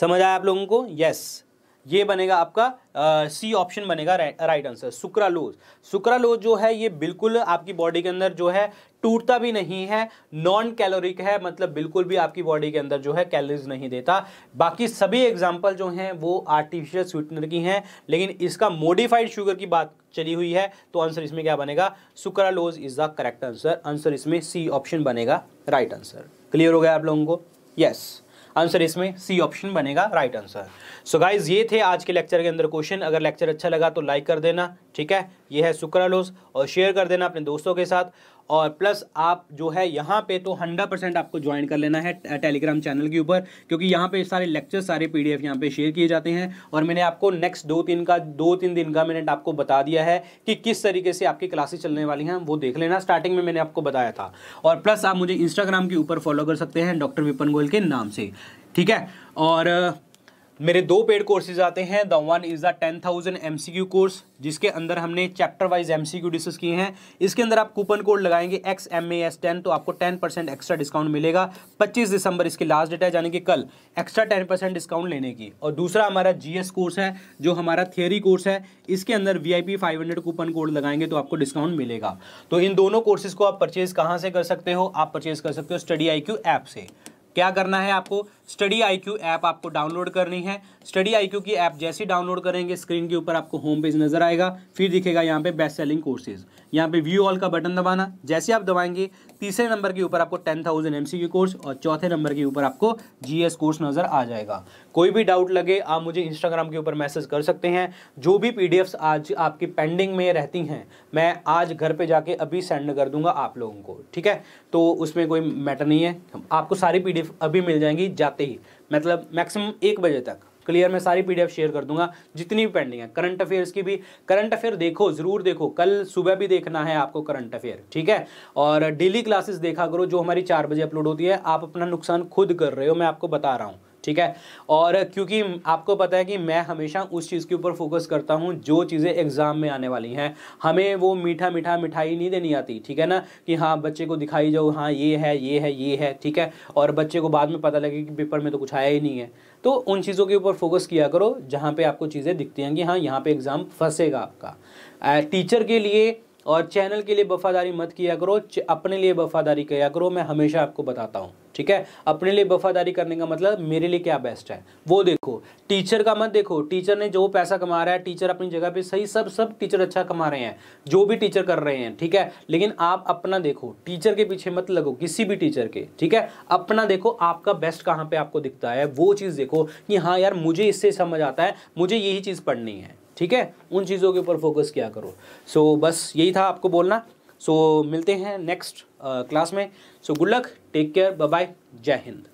समझ आया आप लोगों को यस ये बनेगा आपका सी ऑप्शन बनेगा राइट आंसर सुक्रालोज सुक्रालोज जो है ये बिल्कुल आपकी बॉडी के अंदर जो है टूटता भी नहीं है नॉन कैलोरिक है मतलब बिल्कुल भी आपकी बॉडी के अंदर जो है कैलोरीज नहीं देता बाकी सभी एग्जाम्पल जो हैं वो आर्टिफिशियल स्वीटनर की हैं लेकिन इसका मोडिफाइड शुगर की बात चली हुई है तो आंसर इसमें क्या बनेगा sucralose is the correct answer answer इसमें सी ऑप्शन बनेगा राइट आंसर क्लियर हो गया आप लोगों को यस yes. आंसर इसमें सी ऑप्शन बनेगा राइट आंसर सो गाइज ये थे आज के लेक्चर के अंदर क्वेश्चन अगर लेक्चर अच्छा लगा तो लाइक कर देना ठीक है ये है शुक्रालोस और शेयर कर देना अपने दोस्तों के साथ और प्लस आप जो है यहाँ पे तो हंड्रेड परसेंट आपको ज्वाइन कर लेना है टेलीग्राम चैनल के ऊपर क्योंकि यहाँ पे सारे लेक्चर सारे पी डी यहाँ पे शेयर किए जाते हैं और मैंने आपको नेक्स्ट दो तीन का दो तीन दिन का मैंने आपको बता दिया है कि किस तरीके से आपकी क्लासेस चलने वाली हैं वो देख लेना स्टार्टिंग में मैंने आपको बताया था और प्लस आप मुझे इंस्टाग्राम के ऊपर फॉलो कर सकते हैं डॉक्टर विपन गोयल के नाम से ठीक है और मेरे दो पेड कोर्सेज आते हैं the one is the ten thousand M C Q course जिसके अंदर हमने chapter wise M C Q discuss किए हैं इसके अंदर आप कूपन कोड लगाएंगे X M A S ten तो आपको टेन परसेंट एक्स्ट्रा डिस्काउंट मिलेगा पच्चीस दिसंबर इसकी लास्ट डेट है यानी कि कल एक्स्ट्रा टेन परसेंट डिस्काउंट लेने की और दूसरा हमारा जी एस कोर्स है जो हमारा थियरी कोर्स है इसके अंदर V I P five hundred coupon code लगाएंगे तो आपको डिस्काउंट मिलेगा तो इन दोनों कोर्सेज को आप परचेज़ कहाँ से कर सकते हो आप परचेज़ कर सकते हो स्टडी आई क्यू ऐप से क्या करना है आपको स्टडी आई क्यू ऐप आपको डाउनलोड करनी है स्टडी आई क्यू की ऐप जैसे डाउनलोड करेंगे स्क्रीन के ऊपर आपको होम पेज नजर आएगा फिर दिखेगा यहाँ पे बेस्ट सेलिंग कोर्सेज यहाँ पे व्यू ऑल का बटन दबाना जैसे आप दबाएंगे तीसरे नंबर के ऊपर आपको ten thousand M C Q course और चौथे नंबर के ऊपर आपको जी एस कोर्स नज़र आ जाएगा कोई भी डाउट लगे आप मुझे इंस्टाग्राम के ऊपर मैसेज कर सकते हैं जो भी पी डी एफ्स आज आपकी पेंडिंग में रहती हैं मैं आज घर पर जाके अभी सेंड कर दूंगा आप लोगों को ठीक है तो उसमें कोई मैटर नहीं है आपको सारी पी डी एफ अभी मिल जाएंगी जाते आते ही मतलब मैक्सिमम एक बजे तक क्लियर मैं सारी पीडीएफ शेयर कर दूंगा जितनी भी पेंडिंग है करंट अफेयर्स की भी करंट अफेयर देखो ज़रूर देखो कल सुबह भी देखना है आपको करंट अफेयर ठीक है और डेली क्लासेस देखा करो जो हमारी चार बजे अपलोड होती है आप अपना नुकसान खुद कर रहे हो मैं आपको बता रहा हूँ ठीक है और क्योंकि आपको पता है कि मैं हमेशा उस चीज़ के ऊपर फोकस करता हूँ जो चीज़ें एग्ज़ाम में आने वाली हैं हमें वो मीठा मीठा मिठाई नहीं देनी आती ठीक है ना कि हाँ बच्चे को दिखाई जाओ हाँ ये है ये है ये है ठीक है और बच्चे को बाद में पता लगे कि पेपर में तो कुछ आया ही नहीं है तो उन चीज़ों के ऊपर फोकस किया करो जहाँ पर आपको चीज़ें दिखती हैं कि हाँ यहाँ पर एग्ज़ाम फंसेगा आपका टीचर के लिए और चैनल के लिए वफादारी मत किया करो अपने लिए वफादारी किया करो मैं हमेशा आपको बताता हूँ ठीक है अपने लिए वफादारी करने का मतलब मेरे लिए क्या बेस्ट है वो देखो टीचर का मत देखो टीचर ने जो पैसा कमा रहा है टीचर अपनी जगह पे सही सब सब टीचर अच्छा कमा रहे हैं जो भी टीचर कर रहे हैं ठीक है लेकिन आप अपना देखो टीचर के पीछे मत लगो किसी भी टीचर के ठीक है अपना देखो आपका बेस्ट कहाँ पर आपको दिखता है वो चीज़ देखो कि हाँ यार मुझे इससे समझ आता है मुझे यही चीज़ पढ़नी है ठीक है उन चीज़ों के ऊपर फोकस किया करो सो so, बस यही था आपको बोलना सो so, मिलते हैं नेक्स्ट क्लास uh, में so good luck take care bye जय हिंद